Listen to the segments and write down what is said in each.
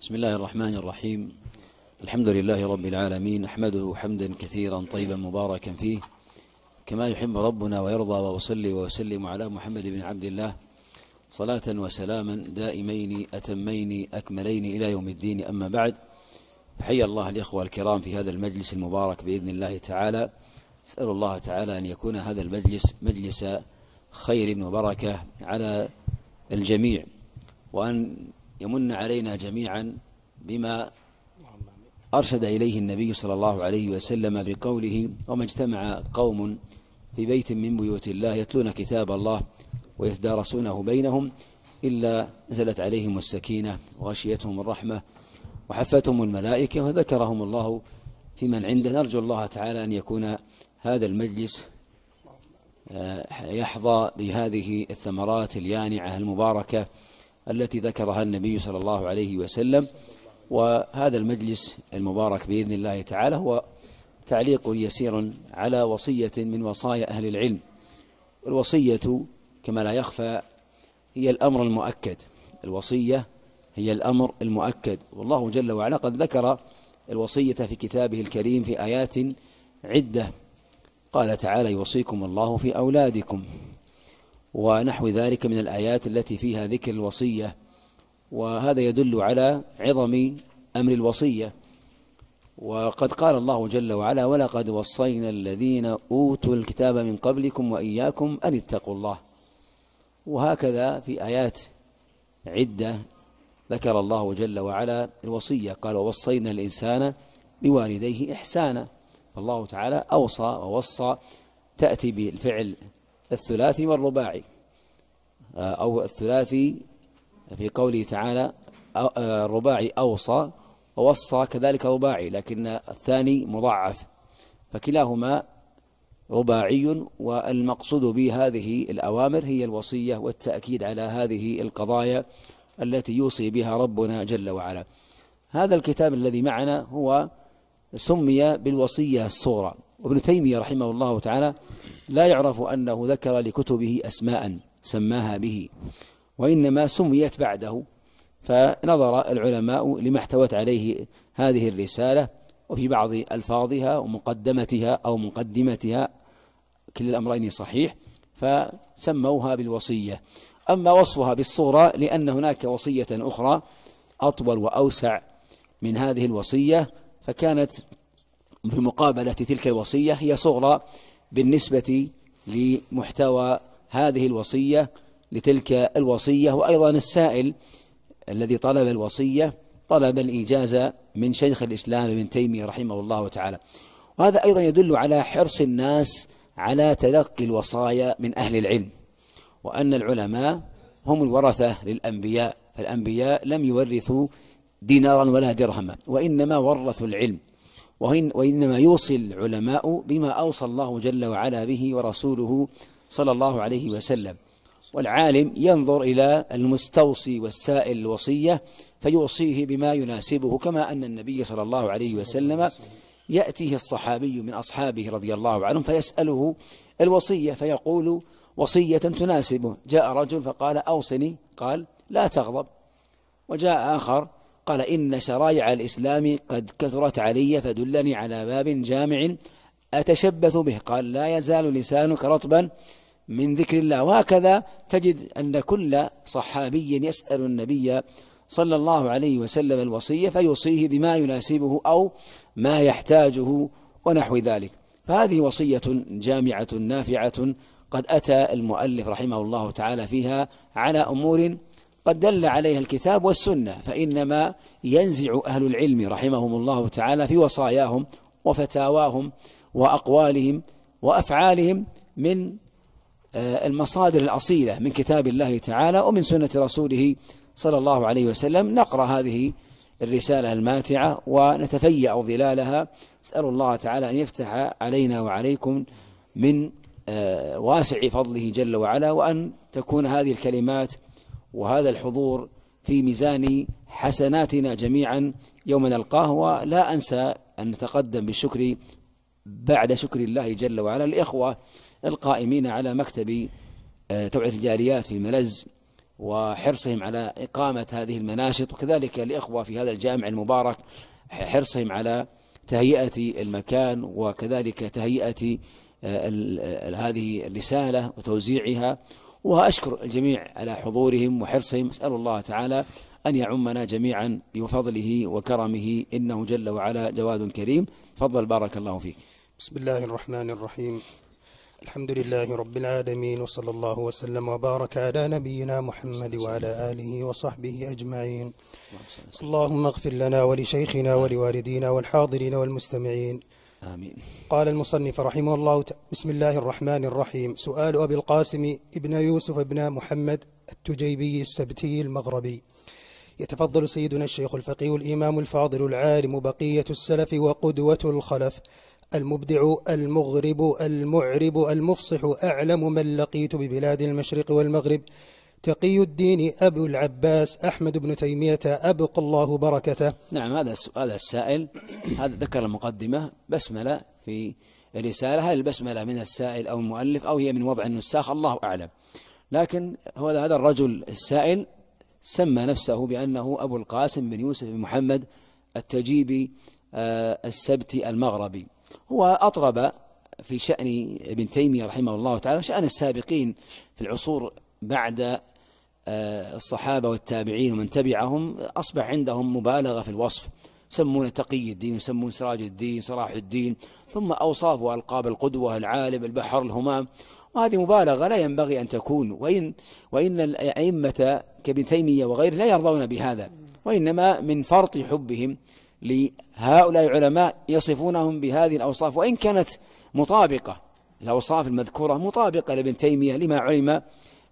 بسم الله الرحمن الرحيم الحمد لله رب العالمين أحمده حمدا كثيرا طيبا مباركا فيه كما يحب ربنا ويرضى وأصلي وأسلم على محمد بن عبد الله صلاة وسلاما دائمين أتمين أكملين إلى يوم الدين أما بعد حي الله الإخوة الكرام في هذا المجلس المبارك بإذن الله تعالى أسأل الله تعالى أن يكون هذا المجلس مجلس خير وبركة على الجميع وأن يمن علينا جميعا بما أرشد إليه النبي صلى الله عليه وسلم بقوله وما اجتمع قوم في بيت من بيوت الله يتلون كتاب الله ويتدارسونه بينهم إلا نزلت عليهم السكينة وغشيتهم الرحمة وحفتهم الملائكة وذكرهم الله في من عنده نرجو الله تعالى أن يكون هذا المجلس آه، يحظى بهذه الثمرات اليانعة المباركة التي ذكرها النبي صلى الله عليه وسلم وهذا المجلس المبارك بإذن الله تعالى هو تعليق يسير على وصية من وصايا أهل العلم الوصية كما لا يخفى هي الأمر المؤكد الوصية هي الأمر المؤكد والله جل وعلا قد ذكر الوصية في كتابه الكريم في آيات عدة قال تعالى يوصيكم الله في أولادكم ونحو ذلك من الآيات التي فيها ذكر الوصية وهذا يدل على عظم أمر الوصية وقد قال الله جل وعلا ولقد وصينا الذين أوتوا الكتاب من قبلكم وإياكم أن اتقوا الله وهكذا في آيات عدة ذكر الله جل وعلا الوصية قال ووصينا الإنسان بوالديه إحسانا فالله تعالى أوصى ووصى تأتي بالفعل الثلاثي والرباعي آه، أو الثلاثي في قوله تعالى آه، الرباعي أوصى ووصى كذلك رباعي لكن الثاني مضاعف فكلاهما رباعي والمقصود بهذه الأوامر هي الوصية والتأكيد على هذه القضايا التي يوصي بها ربنا جل وعلا هذا الكتاب الذي معنا هو سمي بالوصية الصغرى وابن تيمية رحمه الله تعالى لا يعرف أنه ذكر لكتبه أسماء سماها به وإنما سميت بعده فنظر العلماء لما احتوت عليه هذه الرسالة وفي بعض ألفاظها ومقدمتها أو مقدمتها كل الأمرين صحيح فسموها بالوصية أما وصفها بالصورة لأن هناك وصية أخرى أطول وأوسع من هذه الوصية فكانت في مقابلة تلك الوصية هي صغرى بالنسبة لمحتوى هذه الوصية لتلك الوصية وأيضا السائل الذي طلب الوصية طلب الإجازة من شيخ الإسلام ابن تيمية رحمه الله تعالى وهذا أيضا يدل على حرص الناس على تلقي الوصايا من أهل العلم وأن العلماء هم الورثة للأنبياء فالأنبياء لم يورثوا دينارا ولا درهما وإنما ورثوا العلم وإن وإنما يوصي العلماء بما أوصى الله جل وعلا به ورسوله صلى الله عليه وسلم والعالم ينظر إلى المستوصي والسائل الوصية فيوصيه بما يناسبه كما أن النبي صلى الله عليه وسلم يأتيه الصحابي من أصحابه رضي الله عنهم فيسأله الوصية فيقول وصية تناسبه جاء رجل فقال أوصني قال لا تغضب وجاء آخر قال إن شرايع الإسلام قد كثرت علي فدلني على باب جامع أتشبث به قال لا يزال لسانك رطبا من ذكر الله وهكذا تجد أن كل صحابي يسأل النبي صلى الله عليه وسلم الوصية فيوصيه بما يناسبه أو ما يحتاجه ونحو ذلك فهذه وصية جامعة نافعة قد أتى المؤلف رحمه الله تعالى فيها على أمور قد دل عليها الكتاب والسنة فإنما ينزع أهل العلم رحمهم الله تعالى في وصاياهم وفتاواهم وأقوالهم وأفعالهم من آه، المصادر الأصيلة من كتاب الله تعالى ومن سنة رسوله صلى الله عليه وسلم نقرأ هذه الرسالة الماتعة ونتفيأ ظلالها أسأل الله تعالى أن يفتح علينا وعليكم من آه، واسع فضله جل وعلا وأن تكون هذه الكلمات وهذا الحضور في ميزان حسناتنا جميعا يوم نلقاه ولا أنسى أن نتقدم بالشكر بعد شكر الله جل وعلا الإخوة القائمين على مكتب آه، توعية الجاليات في ملز وحرصهم على إقامة هذه المناشط وكذلك الإخوة في هذا الجامع المبارك حرصهم على تهيئة المكان وكذلك تهيئة آه، آه، هذه الرسالة وتوزيعها وأشكر الجميع على حضورهم وحرصهم أسأل الله تعالى أن يعمنا جميعا بفضله وكرمه إنه جل وعلا جواد كريم تفضل بارك الله فيك بسم الله الرحمن الرحيم الحمد لله رب العالمين وصلى الله وسلم وبارك على نبينا محمد وعلى آله وصحبه أجمعين اللهم اغفر لنا ولشيخنا ولوالدينا والحاضرين والمستمعين آمين قال المصنف رحمه الله بسم الله الرحمن الرحيم سؤال أبي القاسم ابن يوسف ابن محمد التجيبي السبتي المغربي يتفضل سيدنا الشيخ الفقيه الإمام الفاضل العالم بقية السلف وقدوة الخلف المبدع المغرب المعرب المفصح أعلم من لقيت ببلاد المشرق والمغرب تقي الدين أبو العباس أحمد بن تيمية أبق الله بركته نعم هذا هذا السائل هذا ذكر المقدمة بسملة في الرسالة هل البسملة من السائل أو المؤلف أو هي من وضع النساخ الله أعلم لكن هو هذا الرجل السائل سمى نفسه بأنه أبو القاسم بن يوسف بن محمد التجيبي آه، السبتي المغربي هو أطرب في شأن ابن تيمية رحمه الله تعالى شأن السابقين في العصور بعد آه، الصحابة والتابعين ومن تبعهم أصبح عندهم مبالغة في الوصف يسمون تقي الدين يسمون سراج الدين صلاح الدين ثم أوصاف وألقاب القدوة العالم البحر الهمام وهذه مبالغة لا ينبغي أن تكون وإن وإن الأئمة كابن تيمية وغيره لا يرضون بهذا وإنما من فرط حبهم لهؤلاء العلماء يصفونهم بهذه الأوصاف وإن كانت مطابقة الأوصاف المذكورة مطابقة لابن تيمية لما علم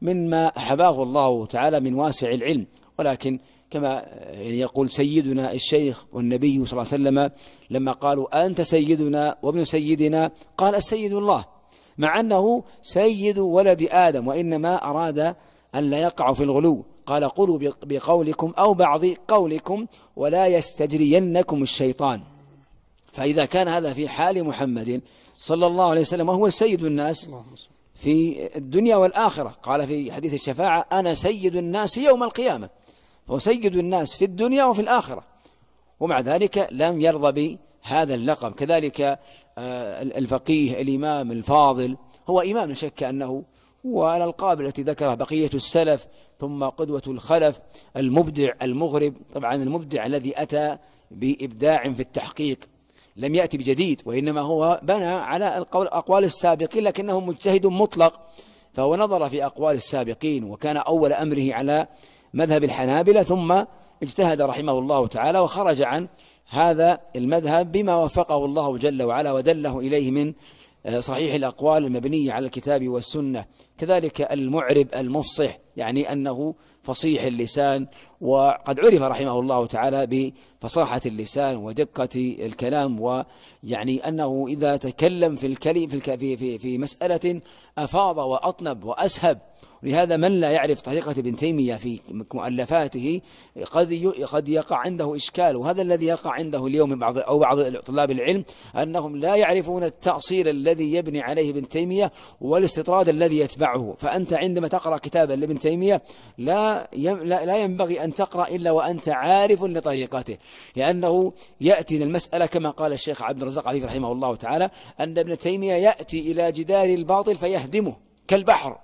مما حباه الله تعالى من واسع العلم ولكن كما يعني يقول سيدنا الشيخ والنبي صلى الله عليه وسلم لما قالوا أنت سيدنا وابن سيدنا قال السيد الله مع أنه سيد ولد آدم وإنما أراد أن لا يقع في الغلو قال قولوا بقولكم أو بعض قولكم ولا يستجرينكم الشيطان فإذا كان هذا في حال محمد صلى الله عليه وسلم وهو سيد الناس في الدنيا والآخرة قال في حديث الشفاعة أنا سيد الناس يوم القيامة هو سيد الناس في الدنيا وفي الآخرة ومع ذلك لم يرضى بهذا اللقب كذلك آه، الفقيه الإمام الفاضل هو إمام لا شك أنه والألقاب التي ذكرها بقية السلف ثم قدوة الخلف المبدع المغرب طبعا المبدع الذي أتى بإبداع في التحقيق لم يأتي بجديد وإنما هو بنى على القول أقوال السابقين لكنه مجتهد مطلق فهو نظر في أقوال السابقين وكان أول أمره على مذهب الحنابلة ثم اجتهد رحمه الله تعالى وخرج عن هذا المذهب بما وفقه الله جل وعلا ودله إليه من آه، صحيح الأقوال المبنية على الكتاب والسنة كذلك المعرب المفصح يعني أنه فصيح اللسان وقد عرف رحمه الله تعالى بفصاحة اللسان ودقة الكلام ويعني أنه إذا تكلم في الكلم في في في مسألة أفاض وأطنب وأسهب لهذا من لا يعرف طريقة ابن تيمية في مؤلفاته قد قد يقع عنده إشكال وهذا الذي يقع عنده اليوم بعض أو بعض طلاب العلم أنهم لا يعرفون التأصيل الذي يبني عليه ابن تيمية والاستطراد الذي يتبعه فأنت عندما تقرأ كتابا لابن تيمية لا لا ينبغي أن تقرأ إلا وأنت عارف لطريقته لأنه يأتي المسألة كما قال الشيخ عبد الرزاق عفيف رحمه الله تعالى أن ابن تيمية يأتي إلى جدار الباطل فيهدمه كالبحر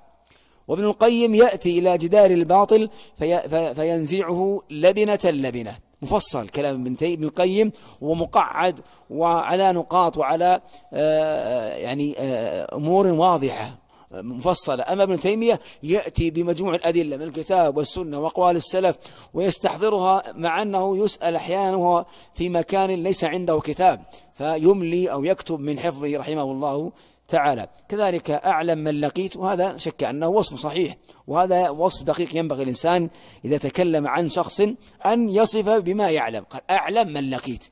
وابن القيم يأتي إلى جدار الباطل في فينزعه لبنة لبنة مفصل كلام ابن ابن القيم ومقعد وعلى نقاط وعلى آه، يعني آه، أمور واضحة مفصلة أما ابن تيمية يأتي بمجموع الأدلة من الكتاب والسنة وأقوال السلف ويستحضرها مع أنه يسأل أحيانا وهو في مكان ليس عنده كتاب فيملي أو يكتب من حفظه رحمه الله تعالى كذلك أعلم من لقيت وهذا شك أنه وصف صحيح وهذا وصف دقيق ينبغي الإنسان إذا تكلم عن شخص أن يصف بما يعلم قال أعلم من لقيت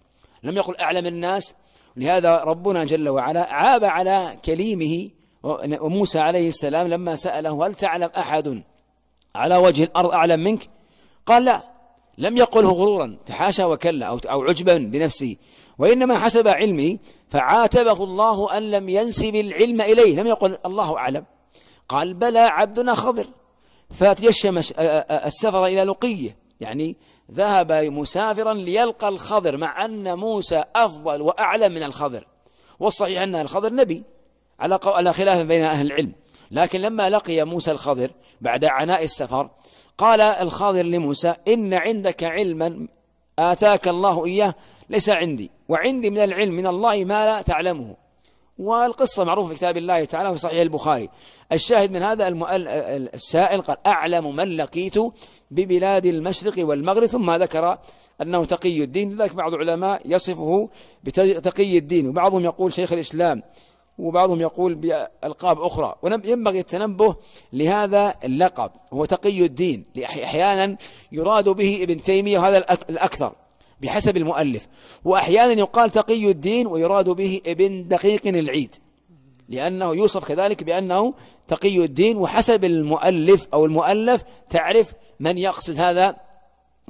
لم يقل أعلم الناس لهذا ربنا جل وعلا عاب على كليمه وموسى عليه السلام لما سأله هل تعلم أحد على وجه الأرض أعلم منك قال لا لم يقله غرورا تحاشى وكلا أو أو عجبا بنفسه وإنما حسب علمي فعاتبه الله أن لم ينسب العلم إليه لم يقل الله أعلم قال بلى عبدنا خضر فتيشم السفر إلى لقية يعني ذهب مسافرا ليلقى الخضر مع أن موسى أفضل وأعلم من الخضر والصحيح أن الخضر نبي على على خلاف بين أهل العلم لكن لما لقي موسى الخضر بعد عناء السفر قال الخضر لموسى إن عندك علما آتاك الله إياه ليس عندي وعندي من العلم من الله ما لا تعلمه والقصة معروفة في كتاب الله تعالى في صحيح البخاري الشاهد من هذا السائل قال أعلم من لقيت ببلاد المشرق والمغرب ثم ذكر أنه تقي الدين لذلك بعض العلماء يصفه بتقي الدين وبعضهم يقول شيخ الإسلام وبعضهم يقول بألقاب أخرى وينبغي التنبه لهذا اللقب هو تقي الدين أحيانا يراد به ابن تيمية وهذا الأكثر بحسب المؤلف وأحيانا يقال تقي الدين ويراد به ابن دقيق العيد لأنه يوصف كذلك بأنه تقي الدين وحسب المؤلف أو المؤلف تعرف من يقصد هذا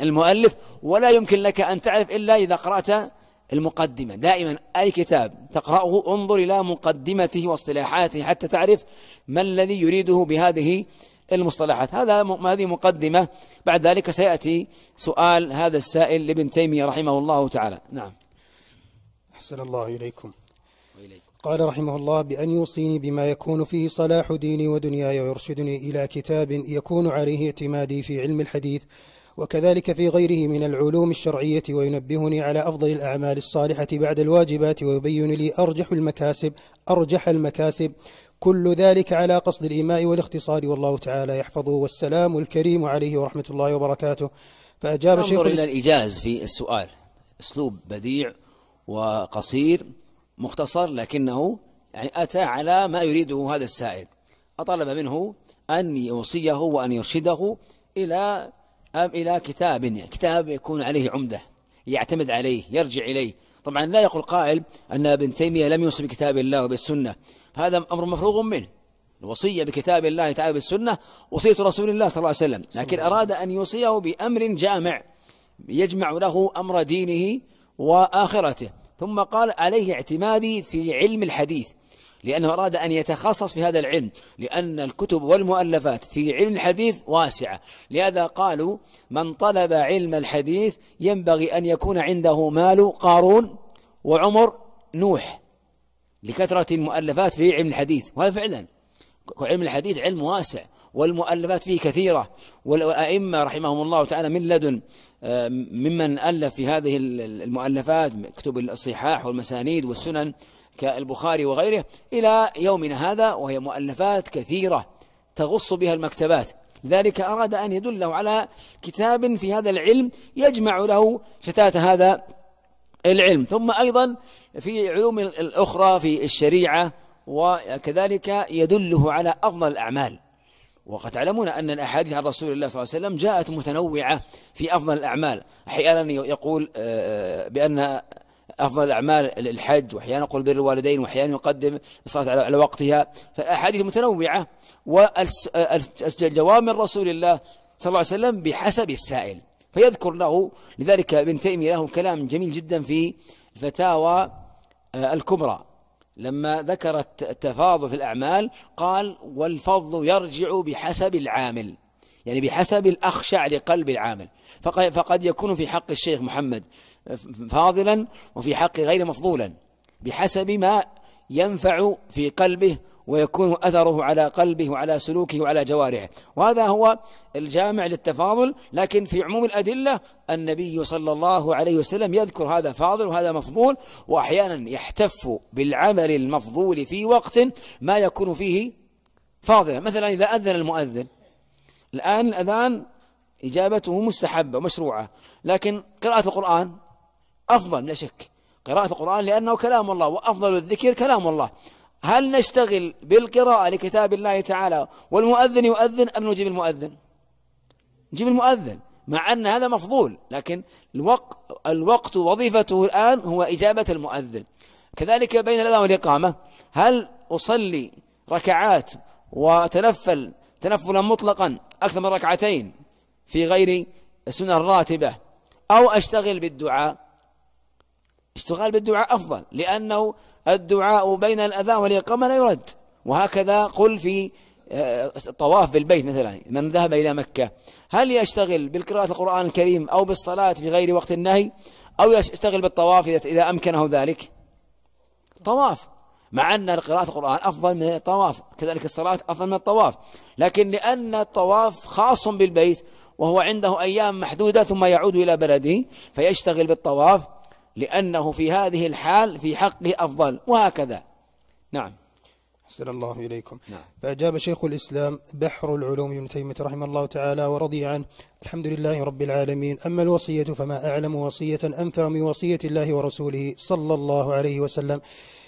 المؤلف ولا يمكن لك أن تعرف إلا إذا قرأت المقدمة دائما أي كتاب تقرأه انظر إلى مقدمته واصطلاحاته حتى تعرف ما الذي يريده بهذه المصطلحات هذا هذه مقدمة بعد ذلك سيأتي سؤال هذا السائل لابن تيمية رحمه الله تعالى نعم أحسن الله إليكم قال رحمه الله بأن يوصيني بما يكون فيه صلاح ديني ودنياي ويرشدني إلى كتاب يكون عليه اعتمادي في علم الحديث وكذلك في غيره من العلوم الشرعية وينبهني على أفضل الأعمال الصالحة بعد الواجبات ويبين لي أرجح المكاسب أرجح المكاسب كل ذلك على قصد الإيماء والاختصار والله تعالى يحفظه والسلام الكريم عليه ورحمة الله وبركاته فأجاب شيخ إلى الإيجاز في السؤال أسلوب بديع وقصير مختصر لكنه يعني أتى على ما يريده هذا السائل أطلب منه أن يوصيه وأن يرشده إلى أم إلى كتاب يعني كتاب يكون عليه عمدة يعتمد عليه يرجع إليه طبعا لا يقول قائل أن ابن تيمية لم يوصي بكتاب الله وبالسنة هذا أمر مفروغ منه الوصية بكتاب الله تعالى بالسنة وصية رسول الله صلى الله عليه وسلم لكن أراد أن يوصيه بأمر جامع يجمع له أمر دينه وآخرته ثم قال عليه اعتمادي في علم الحديث لأنه أراد أن يتخصص في هذا العلم لأن الكتب والمؤلفات في علم الحديث واسعة لهذا قالوا من طلب علم الحديث ينبغي أن يكون عنده مال قارون وعمر نوح لكثرة المؤلفات في علم الحديث وهذا فعلا علم الحديث علم واسع والمؤلفات فيه كثيرة والأئمة رحمهم الله تعالى من لدن آه، ممن ألف في هذه المؤلفات كتب الصحاح والمسانيد والسنن كالبخاري وغيره إلى يومنا هذا وهي مؤلفات كثيرة تغص بها المكتبات لذلك أراد أن يدله على كتاب في هذا العلم يجمع له شتات هذا العلم ثم أيضا في علوم الأخرى في الشريعة وكذلك يدله على أفضل الأعمال وقد تعلمون أن الأحاديث عن رسول الله صلى الله عليه وسلم جاءت متنوعة في أفضل الأعمال أحيانا يقول آه، آه، بأن أفضل الأعمال الحج وأحيانا يقول بر الوالدين وأحيانا يقدم الصلاة على وقتها فأحاديث متنوعة والجواب آه، من رسول الله صلى الله عليه وسلم بحسب السائل فيذكر له لذلك ابن تيمية له كلام جميل جدا في الفتاوى آه، الكبرى لما ذكر التفاضل في الأعمال قال والفضل يرجع بحسب العامل يعني بحسب الأخشع لقلب العامل فقد يكون في حق الشيخ محمد فاضلا وفي حق غير مفضولا بحسب ما ينفع في قلبه ويكون أثره على قلبه وعلى سلوكه وعلى جوارحه وهذا هو الجامع للتفاضل لكن في عموم الأدلة النبي صلى الله عليه وسلم يذكر هذا فاضل وهذا مفضول وأحيانا يحتف بالعمل المفضول في وقت ما يكون فيه فاضلا مثلا إذا أذن المؤذن الآن الأذان إجابته مستحبة مشروعة لكن قراءة القرآن أفضل لا شك قراءة القرآن لأنه كلام الله وأفضل الذكر كلام الله هل نشتغل بالقراءة لكتاب الله تعالى والمؤذن يؤذن أم نجيب المؤذن نجيب المؤذن مع أن هذا مفضول لكن الوقت, الوقت وظيفته الآن هو إجابة المؤذن كذلك بين الأذان والإقامة هل أصلي ركعات وتنفل تنفلا مطلقا أكثر من ركعتين في غير السنة الراتبة أو أشتغل بالدعاء اشتغال بالدعاء أفضل لأنه الدعاء بين الأذان والإقامة لا يرد وهكذا قل في الطواف آه، بالبيت مثلا من ذهب إلى مكة هل يشتغل بالقراءة القرآن الكريم أو بالصلاة في غير وقت النهي أو يشتغل بالطواف إذا أمكنه ذلك طواف مع أن قراءة القرآن أفضل من الطواف كذلك الصلاة أفضل من الطواف لكن لأن الطواف خاص بالبيت وهو عنده أيام محدودة ثم يعود إلى بلده فيشتغل بالطواف لأنه في هذه الحال في حقه أفضل وهكذا نعم أحسن الله إليكم نعم. فأجاب شيخ الإسلام بحر العلوم ابن تيمية رحمه الله تعالى ورضي عنه الحمد لله رب العالمين أما الوصية فما أعلم وصية أنفع من وصية الله ورسوله صلى الله عليه وسلم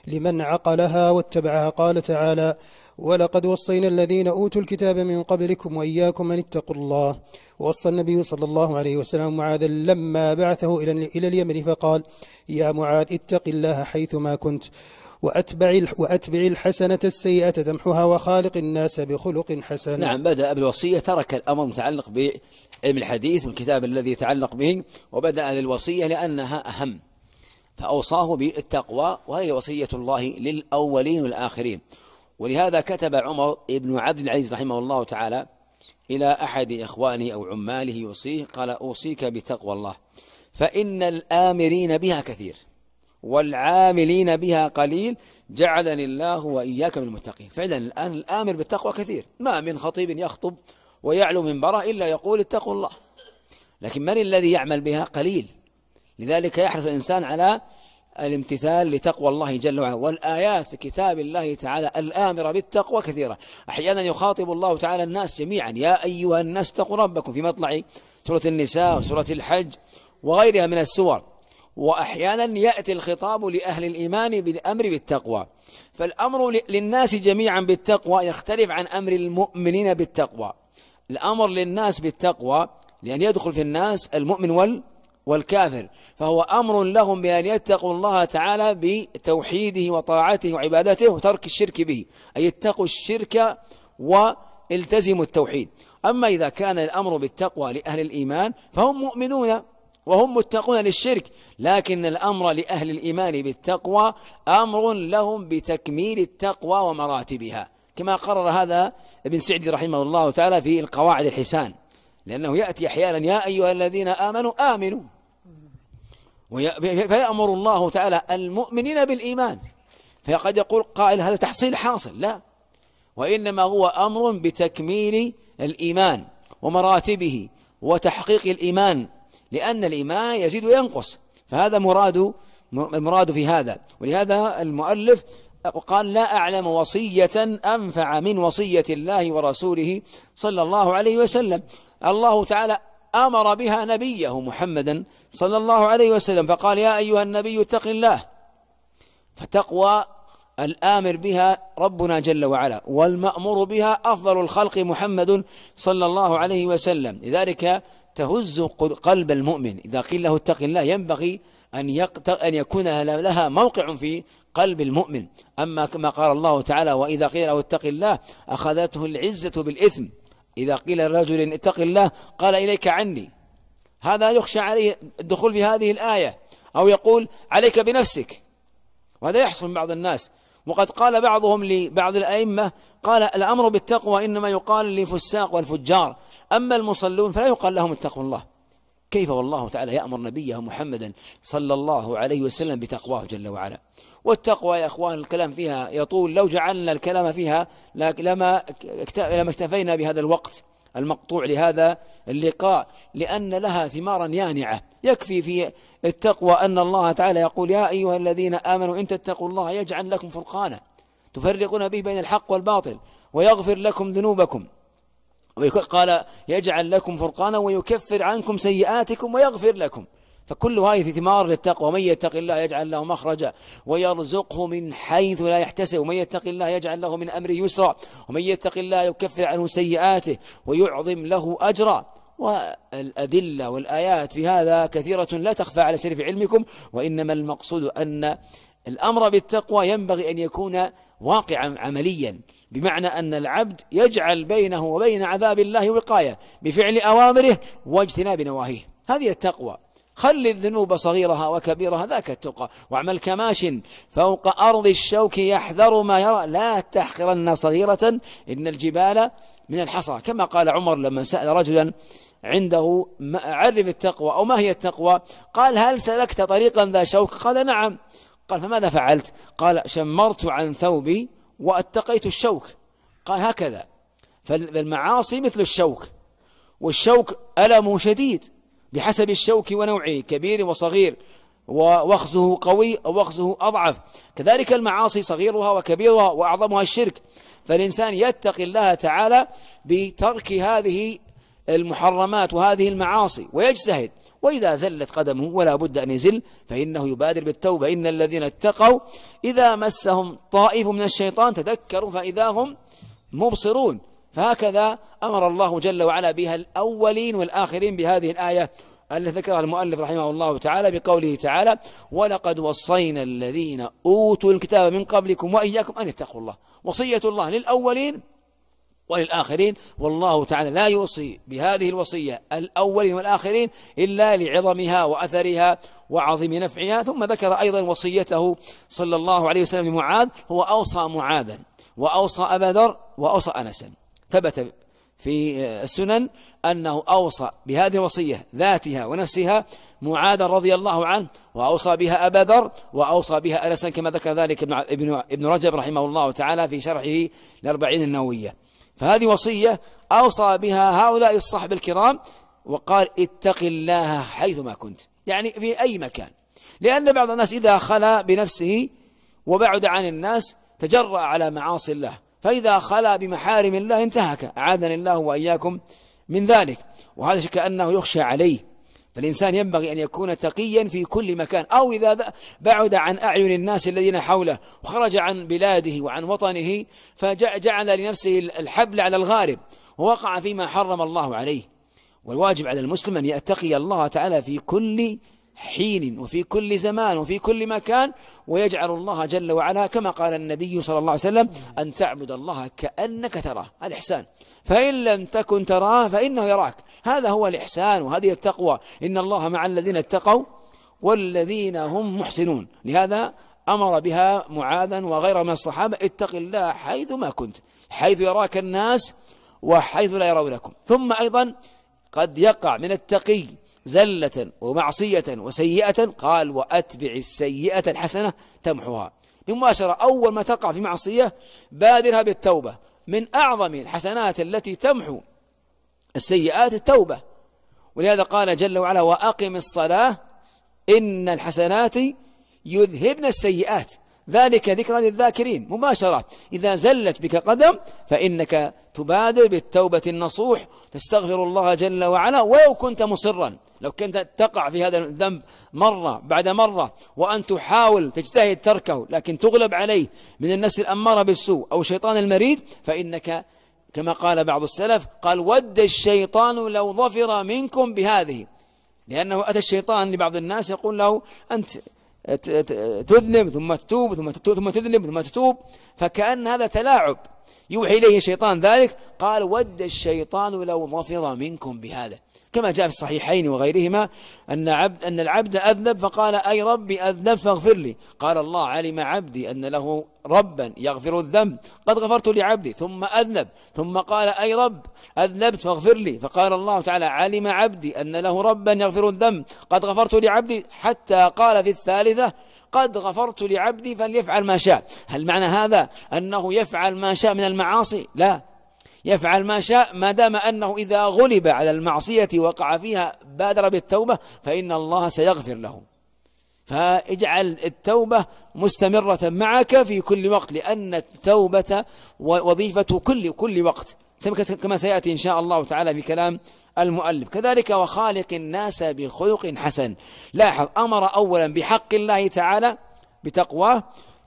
لمن عقلها واتبعها قال تعالى ولقد وصينا الذين أوتوا الكتاب من قبلكم وإياكم أن اتقوا الله ووصى النبي صلى الله عليه وسلم معاذا لما بعثه إلى اليمن فقال يا معاذ اتق الله حيثما كنت وأتبع وأتبع الحسنة السيئة تمحها وخالق الناس بخلق حسن. نعم بدأ بالوصية ترك الأمر متعلق بعلم الحديث والكتاب الذي يتعلق به وبدأ بالوصية لأنها أهم. فأوصاه بالتقوى وهي وصية الله للأولين والآخرين ولهذا كتب عمر بن عبد العزيز رحمه الله تعالى إلى أحد إخوانه أو عماله يوصيه قال أوصيك بتقوى الله فإن الآمرين بها كثير والعاملين بها قليل جعلني الله وإياك من المتقين فعلا الآن الآمر بالتقوى كثير ما من خطيب يخطب ويعلو منبره إلا يقول اتقوا الله لكن من الذي يعمل بها قليل لذلك يحرص الإنسان على الامتثال لتقوى الله جل وعلا والآيات في كتاب الله تعالى الآمرة بالتقوى كثيرة أحيانا يخاطب الله تعالى الناس جميعا يا أيها الناس اتقوا ربكم في مطلع سورة النساء وسورة الحج وغيرها من السور وأحيانا يأتي الخطاب لأهل الإيمان بالأمر بالتقوى فالأمر للناس جميعا بالتقوى يختلف عن أمر المؤمنين بالتقوى الأمر للناس بالتقوى لأن يدخل في الناس المؤمن وال والكافر فهو أمر لهم بأن يتقوا الله تعالى بتوحيده وطاعته وعبادته وترك الشرك به أي اتقوا الشرك والتزموا التوحيد أما إذا كان الأمر بالتقوى لأهل الإيمان فهم مؤمنون وهم متقون للشرك لكن الأمر لأهل الإيمان بالتقوى أمر لهم بتكميل التقوى ومراتبها كما قرر هذا ابن سعدي رحمه الله تعالى في القواعد الحسان لأنه يأتي أحيانا يا أيها الذين آمنوا آمنوا فيأمر الله تعالى المؤمنين بالإيمان فقد يقول قائل هذا تحصيل حاصل لا وإنما هو أمر بتكميل الإيمان ومراتبه وتحقيق الإيمان لأن الإيمان يزيد وينقص فهذا مراد المراد في هذا ولهذا المؤلف قال لا أعلم وصية أنفع من وصية الله ورسوله صلى الله عليه وسلم الله تعالى امر بها نبيه محمدا صلى الله عليه وسلم فقال يا ايها النبي اتق الله فتقوى الامر بها ربنا جل وعلا والمامور بها افضل الخلق محمد صلى الله عليه وسلم لذلك تهز قلب المؤمن اذا قيل له اتق الله ينبغي ان ان يكون لها موقع في قلب المؤمن اما كما قال الله تعالى واذا قيل له اتق الله اخذته العزه بالاثم إذا قيل لرجل اتق الله قال إليك عني هذا يخشى عليه الدخول في هذه الآية أو يقول عليك بنفسك وهذا يحصل من بعض الناس وقد قال بعضهم لبعض الأئمة قال الأمر بالتقوى إنما يقال للفساق والفجار أما المصلون فلا يقال لهم اتقوا الله كيف والله تعالى يأمر نبيه محمدا صلى الله عليه وسلم بتقواه جل وعلا والتقوى يا اخوان الكلام فيها يطول لو جعلنا الكلام فيها لما لما اكتفينا بهذا الوقت المقطوع لهذا اللقاء لأن لها ثمارا يانعة يكفي في التقوى أن الله تعالى يقول يا أيها الذين آمنوا إن تتقوا الله يجعل لكم فرقانا تفرقون به بين الحق والباطل ويغفر لكم ذنوبكم قال يجعل لكم فرقانا ويكفر عنكم سيئاتكم ويغفر لكم فكل هذه ثمار للتقوى ومن يتق الله يجعل له مخرجا ويرزقه من حيث لا يحتسب ومن يتق الله يجعل له من أمره يسرا ومن يتق الله يكفر عنه سيئاته ويعظم له أجرا والأدلة والآيات في هذا كثيرة لا تخفى على في علمكم وإنما المقصود أن الأمر بالتقوى ينبغي أن يكون واقعا عمليا بمعنى أن العبد يجعل بينه وبين عذاب الله وقاية بفعل أوامره واجتناب نواهيه هذه التقوى خل الذنوب صغيرها وكبيرها ذاك التقى واعمل كماش فوق أرض الشوك يحذر ما يرى لا تحقرن صغيرة إن الجبال من الحصى كما قال عمر لما سأل رجلا عنده عرف التقوى أو ما هي التقوى قال هل سلكت طريقا ذا شوك قال نعم قال فماذا فعلت قال شمرت عن ثوبي واتقيت الشوك قال هكذا فالمعاصي مثل الشوك والشوك ألم شديد بحسب الشوك ونوعه كبير وصغير ووخزه قوي أو وخزه أضعف كذلك المعاصي صغيرها وكبيرها وأعظمها الشرك فالإنسان يتقي الله تعالى بترك هذه المحرمات وهذه المعاصي ويجتهد وإذا زلت قدمه ولا بد أن يزل فإنه يبادر بالتوبة إن الذين اتقوا إذا مسهم طائف من الشيطان تذكروا فإذا هم مبصرون فهكذا أمر الله جل وعلا بها الأولين والآخرين بهذه الآية التي ذكرها المؤلف رحمه الله تعالى بقوله تعالى ولقد وصينا الذين أوتوا الكتاب من قبلكم وإياكم أن اتقوا الله وصية الله للأولين وللآخرين والله تعالى لا يوصي بهذه الوصية الأولين والآخرين إلا لعظمها وأثرها وعظيم نفعها ثم ذكر أيضا وصيته صلى الله عليه وسلم لمعاذ هو أوصى معاذا وأوصى أبا ذر وأوصى أنسا ثبت في السنن أنه أوصى بهذه الوصية ذاتها ونفسها معاذا رضي الله عنه وأوصى بها أبا ذر وأوصى بها أنسا كما ذكر ذلك ابن ابن رجب رحمه الله تعالى في شرحه الأربعين النووية فهذه وصية أوصى بها هؤلاء الصحب الكرام وقال اتق الله حيثما كنت يعني في أي مكان لأن بعض الناس إذا خلا بنفسه وبعد عن الناس تجرأ على معاصي الله فإذا خلا بمحارم الله انتهك أعاذني الله وإياكم من ذلك وهذا كأنه يخشى عليه فالإنسان ينبغي أن يكون تقيا في كل مكان أو إذا بعد عن أعين الناس الذين حوله وخرج عن بلاده وعن وطنه فجعل لنفسه الحبل على الغارب ووقع فيما حرم الله عليه والواجب على المسلم أن يتقي الله تعالى في كل حين وفي كل زمان وفي كل مكان ويجعل الله جل وعلا كما قال النبي صلى الله عليه وسلم أن تعبد الله كأنك تراه الإحسان فإن لم تكن تراه فإنه يراك هذا هو الإحسان وهذه التقوى إن الله مع الذين اتقوا والذين هم محسنون لهذا أمر بها معاذا وغيره من الصحابة اتق الله حيث ما كنت حيث يراك الناس وحيث لا يرونكم ثم أيضا قد يقع من التقي زلة ومعصية وسيئة قال وأتبع السيئة الحسنة تمحوها بمباشرة أول ما تقع في معصية بادرها بالتوبة من أعظم الحسنات التي تمحو السيئات التوبة ولهذا قال جل وعلا وأقم الصلاة إن الحسنات يذهبن السيئات ذلك ذكرى للذاكرين مباشرة إذا زلت بك قدم فإنك تبادر بالتوبة النصوح تستغفر الله جل وعلا ولو كنت مصرا لو كنت تقع في هذا الذنب مرة بعد مرة وأن تحاول تجتهد تركه لكن تغلب عليه من النفس الأمارة بالسوء أو الشيطان المريد فإنك كما قال بعض السلف قال ود الشيطان لو ظفر منكم بهذه لأنه أتى الشيطان لبعض الناس يقول له أنت تذنب ثم تتوب ثم تتوب ثم تذنب ثم تتوب فكأن هذا تلاعب يوحي إليه الشيطان ذلك قال ود الشيطان لو ظفر منكم بهذا كما جاء في الصحيحين وغيرهما أن, عبد أن العبد أذنب فقال أي ربي أذنب فاغفر لي قال الله علم عبدي أن له ربا يغفر الذنب قد غفرت لعبدي ثم أذنب ثم قال أي رب أذنبت فاغفر لي فقال الله تعالى علم عبدي أن له ربا يغفر الذنب قد غفرت لعبدي حتى قال في الثالثة قد غفرت لعبدي فليفعل ما شاء هل معنى هذا أنه يفعل ما شاء من المعاصي لا يفعل ما شاء ما دام أنه إذا غلب على المعصية وقع فيها بادر بالتوبة فإن الله سيغفر له فاجعل التوبة مستمرة معك في كل وقت لأن التوبة وظيفة كل كل وقت كما سيأتي إن شاء الله تعالى في كلام المؤلف كذلك وخالق الناس بخلق حسن لاحظ أمر أولا بحق الله تعالى بتقواه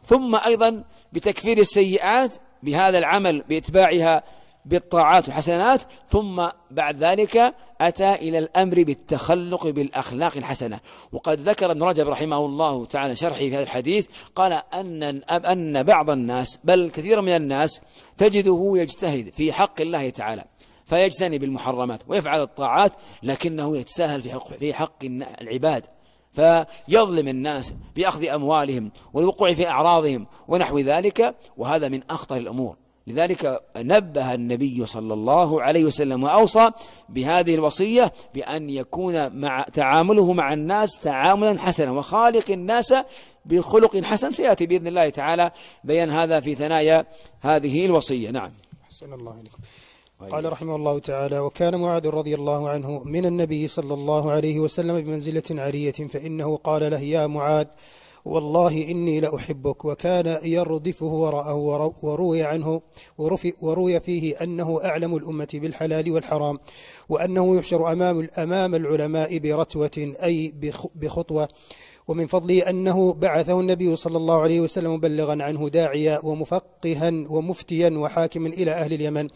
ثم أيضا بتكفير السيئات بهذا العمل بإتباعها بالطاعات والحسنات ثم بعد ذلك أتى إلى الأمر بالتخلق بالأخلاق الحسنة وقد ذكر ابن رجب رحمه الله تعالى شرحه في هذا الحديث قال أن, أن بعض الناس بل كثير من الناس تجده يجتهد في حق الله تعالى فيجتنب المحرمات ويفعل الطاعات لكنه يتساهل في حق, في حق العباد فيظلم الناس بأخذ أموالهم والوقوع في أعراضهم ونحو ذلك وهذا من أخطر الأمور لذلك نبه النبي صلى الله عليه وسلم واوصى بهذه الوصيه بان يكون مع تعامله مع الناس تعاملا حسنا وخالق الناس بخلق حسن سياتي باذن الله تعالى بيان هذا في ثنايا هذه الوصيه نعم. احسن الله اليكم. طيب. قال رحمه الله تعالى وكان معاذ رضي الله عنه من النبي صلى الله عليه وسلم بمنزله عريه فانه قال له يا معاذ والله إني لأحبك وكان يردفه وراءه وروي عنه وروي فيه أنه أعلم الأمة بالحلال والحرام وأنه يحشر أمام, أمام العلماء برتوة أي بخطوة ومن فضله أنه بعثه النبي صلى الله عليه وسلم مبلغا عنه داعيا ومفقها ومفتيا وحاكما إلى أهل اليمن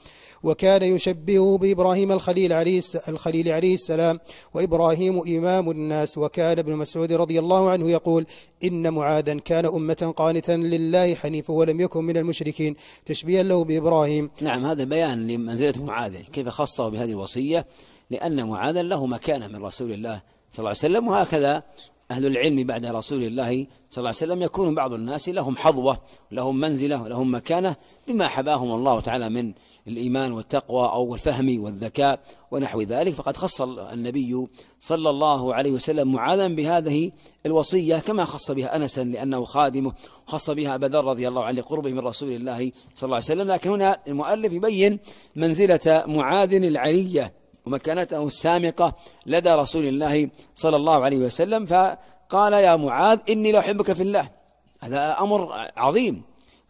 وكان يشبهه بإبراهيم الخليل عليه الخليل عليه السلام وإبراهيم إمام الناس وكان ابن مسعود رضي الله عنه يقول إن معاذا كان أمة قانتا لله حنيفا ولم يكن من المشركين تشبيها له بإبراهيم نعم هذا بيان لمنزلة معاذ كيف خصه بهذه الوصية لأن معاذا له مكانة من رسول الله صلى الله عليه وسلم وهكذا أهل العلم بعد رسول الله صلى الله عليه وسلم يكون بعض الناس لهم حظوة لهم منزلة لهم مكانة بما حباهم الله تعالى من الإيمان والتقوى أو الفهم والذكاء ونحو ذلك فقد خص النبي صلى الله عليه وسلم معاذا بهذه الوصية كما خص بها أنسا لأنه خادمه خص بها أبا ذر رضي الله عنه لقربه من رسول الله صلى الله عليه وسلم لكن هنا المؤلف يبين منزلة معاذ العلية ومكانته السامقة لدى رسول الله صلى الله عليه وسلم ف قال يا معاذ إني لأحبك في الله هذا أمر عظيم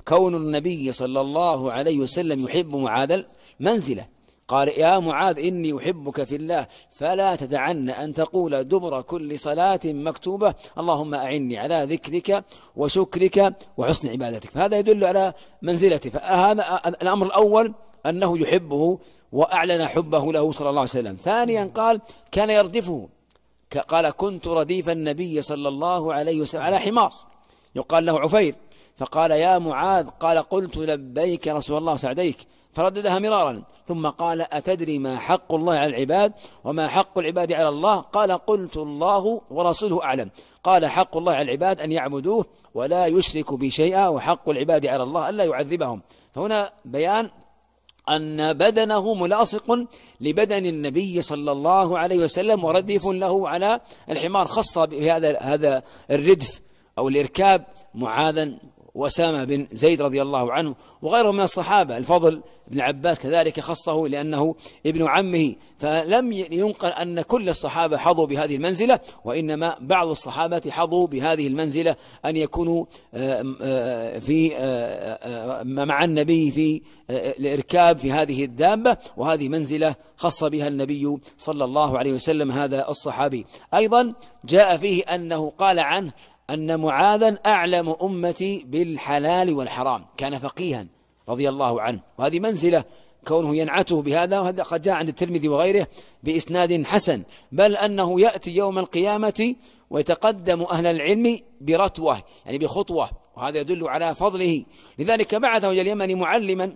كون النبي صلى الله عليه وسلم يحب معاذ المنزله قال يا معاذ إني أحبك في الله فلا تدعن أن تقول دبر كل صلاة مكتوبة اللهم أعني على ذكرك وشكرك وحسن عبادتك فهذا يدل على منزلته فهذا الأمر الأول أنه يحبه وأعلن حبه له صلى الله عليه وسلم ثانيا قال كان يردفه قال كنت رديف النبي صلى الله عليه وسلم على حمار يقال له عفير فقال يا معاذ قال قلت لبيك يا رسول الله سعديك فرددها مرارا ثم قال أتدري ما حق الله على العباد وما حق العباد على الله قال قلت الله ورسوله أعلم قال حق الله على العباد أن يعبدوه ولا يشركوا به شيئا وحق العباد على الله ألا يعذبهم فهنا بيان أن بدنه ملاصق لبدن النبي صلى الله عليه وسلم ورديف له على الحمار خص بهذا هذا الردف أو الإركاب معاذا وأسامة بن زيد رضي الله عنه وغيره من الصحابة الفضل بن عباس كذلك خصه لأنه ابن عمه فلم ينقل أن كل الصحابة حظوا بهذه المنزلة وإنما بعض الصحابة حظوا بهذه المنزلة أن يكونوا آه، آه، في آه، مع النبي في الإركاب في هذه الدابة وهذه منزلة خص بها النبي صلى الله عليه وسلم هذا الصحابي أيضا جاء فيه أنه قال عنه أن معاذا أعلم أمتي بالحلال والحرام كان فقيها رضي الله عنه وهذه منزلة كونه ينعته بهذا وهذا قد جاء عند الترمذي وغيره بإسناد حسن بل أنه يأتي يوم القيامة ويتقدم أهل العلم برتوة يعني بخطوة وهذا يدل على فضله لذلك بعثه إلى اليمن معلما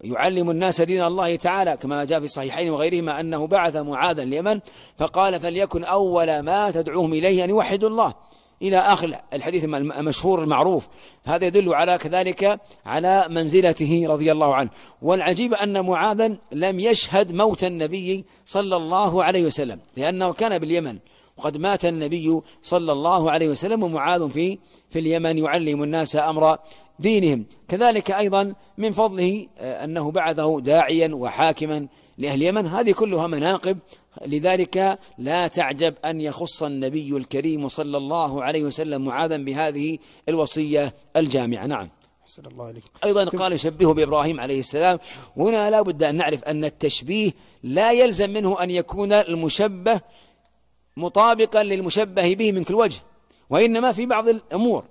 يعلم الناس دين الله تعالى كما جاء في الصحيحين وغيرهما أنه بعث معاذا اليمن فقال فليكن أول ما تدعوهم إليه أن يوحدوا الله إلى آخر الحديث المشهور المعروف هذا يدل على كذلك على منزلته رضي الله عنه والعجيب أن معاذا لم يشهد موت النبي صلى الله عليه وسلم لأنه كان باليمن وقد مات النبي صلى الله عليه وسلم ومعاذ في في اليمن يعلم الناس امر دينهم كذلك ايضا من فضله آه، انه بعثه داعيا وحاكما لاهل اليمن هذه كلها مناقب لذلك لا تعجب ان يخص النبي الكريم صلى الله عليه وسلم معاذا بهذه الوصيه الجامعه نعم أحسن الله إليك أيضا قال يشبهه بإبراهيم عليه السلام وهنا لا بد أن نعرف أن التشبيه لا يلزم منه أن يكون المشبه مطابقا للمشبه به من كل وجه وإنما في بعض الأمور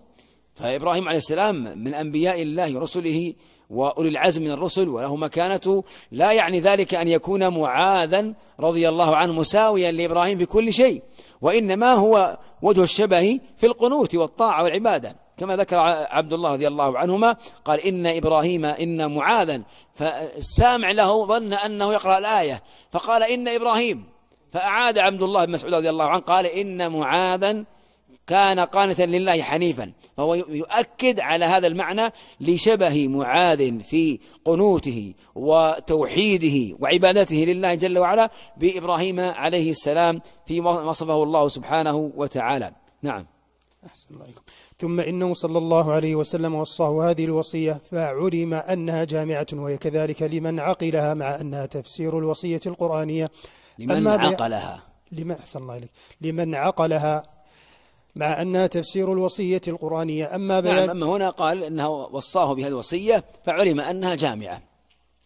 فإبراهيم عليه السلام من أنبياء الله ورسله وأولي العزم من الرسل وله مكانته لا يعني ذلك أن يكون معاذا رضي الله عنه مساويا لإبراهيم في كل شيء وإنما هو وجه الشبه في القنوت والطاعة والعبادة كما ذكر عبد الله رضي الله عنهما قال إن إبراهيم إن معاذا فالسامع له ظن أنه يقرأ الآية فقال إن إبراهيم فأعاد عبد الله بن مسعود رضي الله عنه قال إن معاذا كان قانتا لله حنيفا فهو يؤكد على هذا المعنى لشبه معاذ في قنوته وتوحيده وعبادته لله جل وعلا بإبراهيم عليه السلام في وصفه الله سبحانه وتعالى نعم أحسن الله عليكم ثم إنه صلى الله عليه وسلم وصاه هذه الوصية فعلم أنها جامعة وهي كذلك لمن عقلها مع أنها تفسير الوصية القرآنية لمن عقلها لمن أحسن الله إليك لمن عقلها مع أنها تفسير الوصية القرآنية أما بعد نعم أما هنا قال أنه وصاه بهذه الوصية فعلم أنها جامعة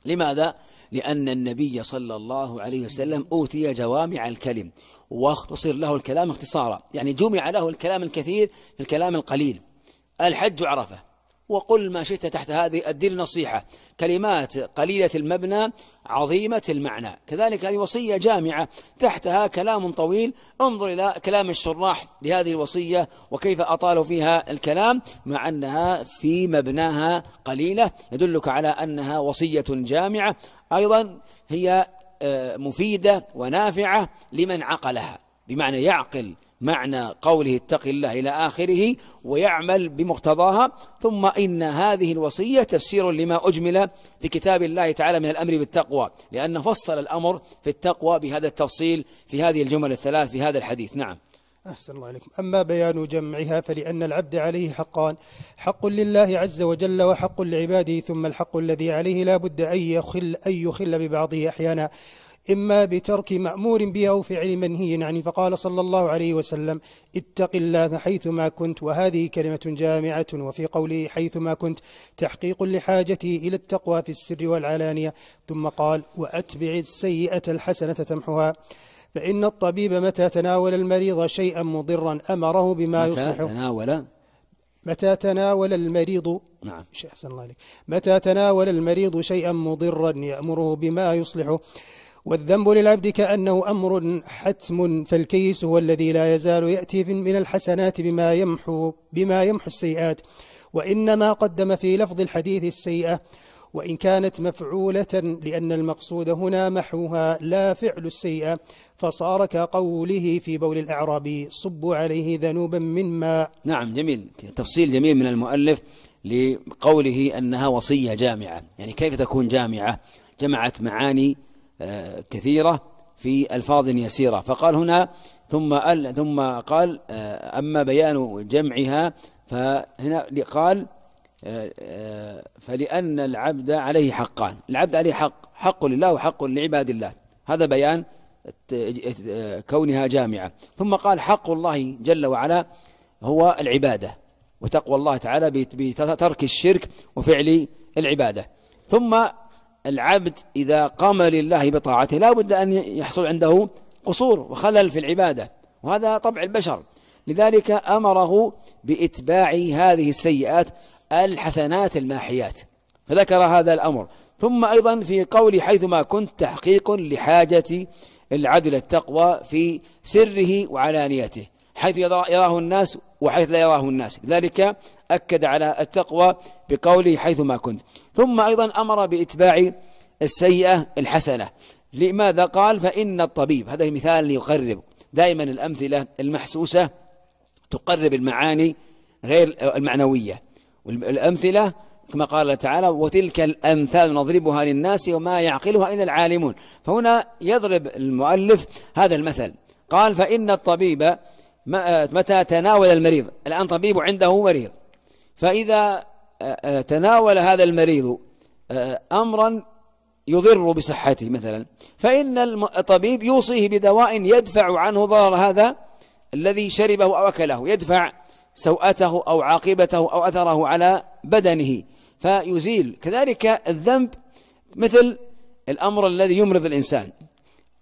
لماذا؟ لأن النبي صلى الله عليه وسلم أوتي جوامع الكلم واختصر له الكلام اختصارا يعني جمع له الكلام الكثير في الكلام القليل الحج عرفه وقل ما شئت تحت هذه الدين نصيحة كلمات قليلة المبنى عظيمة المعنى كذلك هذه وصية جامعة تحتها كلام طويل انظر إلى كلام الشراح لهذه الوصية وكيف أطالوا فيها الكلام مع أنها في مبناها قليلة يدلك على أنها وصية جامعة أيضا هي آه، مفيدة ونافعة لمن عقلها بمعنى يعقل معنى قوله اتق الله إلى آخره ويعمل بمقتضاها ثم إن هذه الوصية تفسير لما أجمل في كتاب الله تعالى من الأمر بالتقوى لأن فصل الأمر في التقوى بهذا التفصيل في هذه الجمل الثلاث في هذا الحديث نعم أحسن الله عليكم أما بيان جمعها فلأن العبد عليه حقان حق لله عز وجل وحق لعباده ثم الحق الذي عليه لا بد أن يخل, أن يخل ببعضه أحيانا إما بترك مأمور به أو فعل منهي عنه فقال صلى الله عليه وسلم اتق الله حيثما كنت وهذه كلمة جامعة وفي قوله حيثما كنت تحقيق لحاجتي إلى التقوى في السر والعلانية ثم قال وأتبع السيئة الحسنة تمحها فإن الطبيب متى تناول المريض شيئا مضرا أمره بما متى يصلحه تناول متى تناول المريض نعم أحسن الله عليك متى تناول المريض شيئا مضرا يأمره بما يصلحه والذنب للعبد كأنه أمر حتم فالكيس هو الذي لا يزال يأتي من الحسنات بما يمحو بما يمحو السيئات وإنما قدم في لفظ الحديث السيئة وإن كانت مفعولة لأن المقصود هنا محوها لا فعل السيئة فصار كقوله في بول الأعرابي صبوا عليه ذنوبا من ماء نعم جميل تفصيل جميل من المؤلف لقوله أنها وصية جامعة يعني كيف تكون جامعة جمعت معاني كثيرة في ألفاظ يسيرة فقال هنا ثم قال ثم قال آه، أما بيان جمعها فهنا قال آه، آه، فلأن العبد عليه حقان العبد عليه حق حق لله وحق لعباد الله هذا بيان كونها جامعة ثم قال حق الله جل وعلا هو العبادة وتقوى الله تعالى بترك الشرك وفعل العبادة ثم العبد إذا قام لله بطاعته لا بد أن يحصل عنده قصور وخلل في العبادة وهذا طبع البشر لذلك أمره بإتباع هذه السيئات الحسنات الماحيات فذكر هذا الأمر ثم أيضا في قول حيثما كنت تحقيق لحاجة العدل التقوى في سره وعلانيته حيث يراه الناس وحيث لا يراه الناس لذلك أكد على التقوى بقوله حيثما كنت ثم أيضا أمر بإتباع السيئة الحسنة لماذا قال فإن الطبيب هذا مثال يقرب دائما الأمثلة المحسوسة تقرب المعاني غير المعنوية والأمثلة كما قال تعالى وتلك الأمثال نضربها للناس وما يعقلها إلا العالمون فهنا يضرب المؤلف هذا المثل قال فإن الطبيب متى تناول المريض الآن طبيب عنده مريض فإذا آه، آه، تناول هذا المريض آه، أمرا يضر بصحته مثلا فإن الطبيب يوصيه بدواء يدفع عنه ضرر هذا الذي شربه أو أكله يدفع سوءته أو عاقبته أو أثره على بدنه فيزيل كذلك الذنب مثل الأمر الذي يمرض الإنسان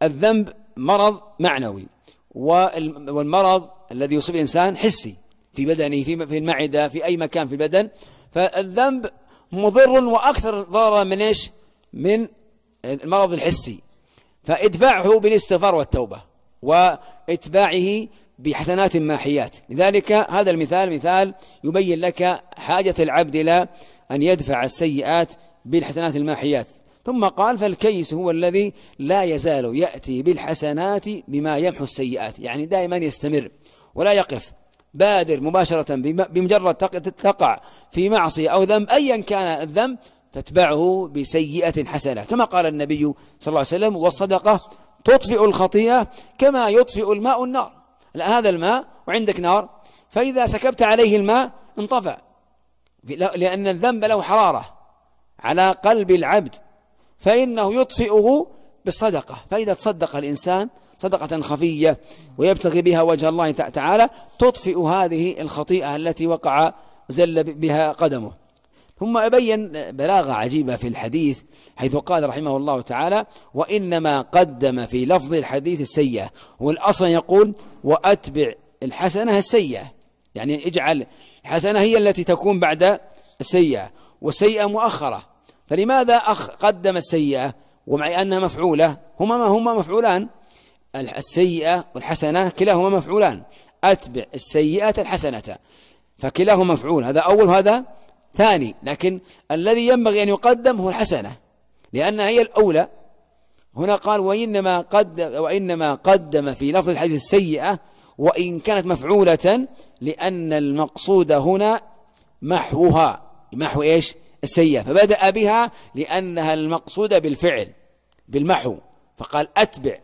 الذنب مرض معنوي والمرض الذي يصيب الإنسان حسي في بدنه في في المعدة في أي مكان في البدن فالذنب مضر وأكثر ضررا من إيش من المرض الحسي فادفعه بالاستغفار والتوبة وإتباعه بحسنات ماحيات لذلك هذا المثال مثال يبين لك حاجة العبد إلى أن يدفع السيئات بالحسنات الماحيات ثم قال فالكيس هو الذي لا يزال يأتي بالحسنات بما يمحو السيئات يعني دائما يستمر ولا يقف بادر مباشرة بمجرد تقع في معصية أو ذنب أيا كان الذنب تتبعه بسيئة حسنة كما قال النبي صلى الله عليه وسلم والصدقة تطفئ الخطيئة كما يطفئ الماء النار هذا الماء وعندك نار فإذا سكبت عليه الماء انطفأ لأن الذنب له حرارة على قلب العبد فإنه يطفئه بالصدقة فإذا تصدق الإنسان صدقة خفية ويبتغي بها وجه الله تعالى تطفئ هذه الخطيئة التي وقع زل بها قدمه ثم أبين بلاغة عجيبة في الحديث حيث قال رحمه الله تعالى وإنما قدم في لفظ الحديث السيئة والأصل يقول وأتبع الحسنة السيئة يعني اجعل الحسنة هي التي تكون بعد السيئة والسيئة مؤخرة فلماذا أخ قدم السيئة ومع أنها مفعولة هما ما هما مفعولان السيئة والحسنة كلاهما مفعولان أتبع السيئة الحسنة فكلاهما مفعول هذا أول وهذا ثاني لكن الذي ينبغي أن يقدم هو الحسنة لأنها هي الأولى هنا قال وإنما قد وإنما قدم في لفظ الحديث السيئة وإن كانت مفعولة لأن المقصود هنا محوها محو إيش السيئة فبدأ بها لأنها المقصودة بالفعل بالمحو فقال أتبع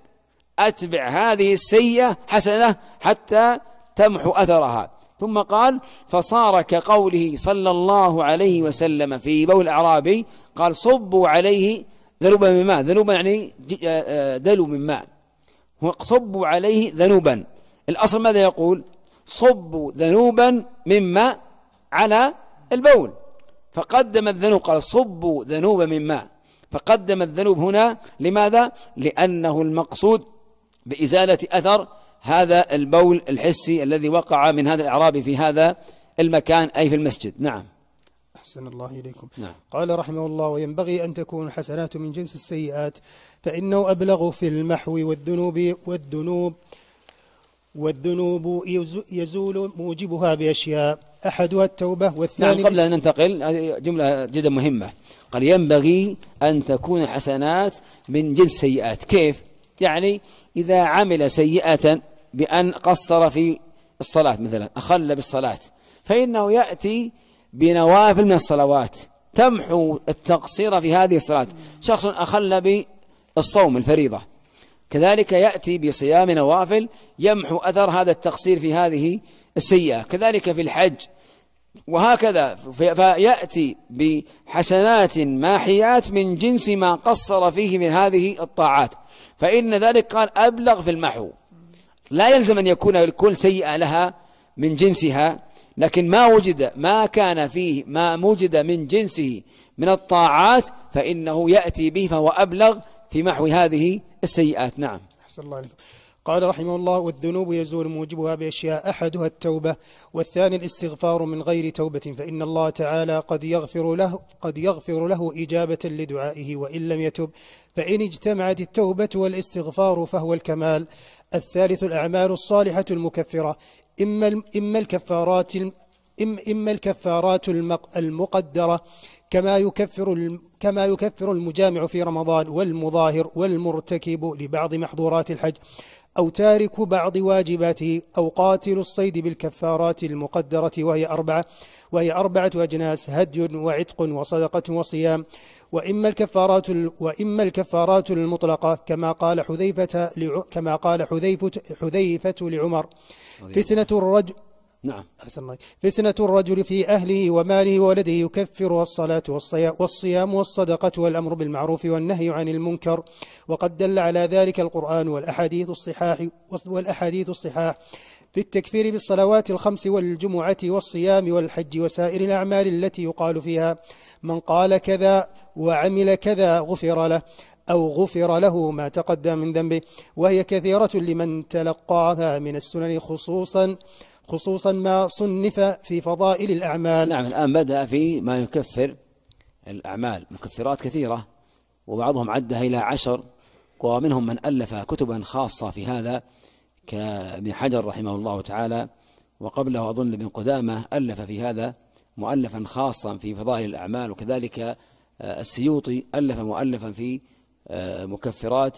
أتبع هذه السيئة حسنة حتى تمحو أثرها ثم قال فصار كقوله صلى الله عليه وسلم في بول الأعرابي قال صبوا عليه ذنوبا من ماء ذنوبا يعني آه، آه، دلو من ماء صبوا عليه ذنوبا الأصل ماذا يقول صبوا ذنوبا من ماء على البول فقدم الذنوب قال صبوا ذنوبا من ماء فقدم الذنوب هنا لماذا لأنه المقصود بإزالة أثر هذا البول الحسي الذي وقع من هذا الإعرابي في هذا المكان أي في المسجد نعم أحسن الله إليكم نعم. قال رحمه الله وينبغي أن تكون الحسنات من جنس السيئات فإنه أبلغ في المحو والذنوب والذنوب والذنوب يزول موجبها بأشياء أحدها التوبة والثاني نعم قبل أن ننتقل جملة جدا مهمة قال ينبغي أن تكون الحسنات من جنس سيئات كيف؟ يعني إذا عمل سيئة بأن قصر في الصلاة مثلا أخل بالصلاة فإنه يأتي بنوافل من الصلوات تمحو التقصير في هذه الصلاة شخص أخل بالصوم الفريضة كذلك يأتي بصيام نوافل يمحو أثر هذا التقصير في هذه السيئة كذلك في الحج وهكذا فيأتي بحسنات ماحيات من جنس ما قصر فيه من هذه الطاعات فإن ذلك قال أبلغ في المحو لا يلزم أن يكون الكل سيئة لها من جنسها لكن ما وجد ما كان فيه ما وجد من جنسه من الطاعات فإنه يأتي به فهو أبلغ في محو هذه السيئات نعم أحسن الله عليكم قال رحمه الله والذنوب يزول موجبها بأشياء أحدها التوبة والثاني الاستغفار من غير توبة فإن الله تعالى قد يغفر له قد يغفر له إجابة لدعائه وإن لم يتب فإن اجتمعت التوبة والاستغفار فهو الكمال الثالث الأعمال الصالحة المكفرة إما إما الكفارات إما الكفارات المقدرة كما يكفر كما يكفر المجامع في رمضان والمظاهر والمرتكب لبعض محظورات الحج أو تارك بعض واجباته أو قاتل الصيد بالكفارات المقدرة وهي أربعة وهي أربعة أجناس هدي وعتق وصدقة وصيام وإما الكفارات وإما الكفارات المطلقة كما قال حذيفة كما قال حذيفة حذيفة لعمر فتنة الرجل نعم أحسن فتنة الرجل في أهله وماله وولده يكفر والصلاة والصيام والصدقة والأمر بالمعروف والنهي عن المنكر وقد دل على ذلك القرآن والأحاديث الصحاح والأحاديث الصحاح في التكفير بالصلوات الخمس والجمعة والصيام والحج وسائر الأعمال التي يقال فيها من قال كذا وعمل كذا غفر له أو غفر له ما تقدم من ذنبه وهي كثيرة لمن تلقاها من السنن خصوصا خصوصا ما صنف في فضائل الأعمال نعم الآن بدأ في ما يكفر الأعمال مكفرات كثيرة وبعضهم عدها إلى عشر ومنهم من ألف كتبا خاصة في هذا كابن حجر رحمه الله تعالى وقبله أظن ابن قدامة ألف في هذا مؤلفا خاصا في فضائل الأعمال وكذلك آه، السيوطي ألف مؤلفا في آه، مكفرات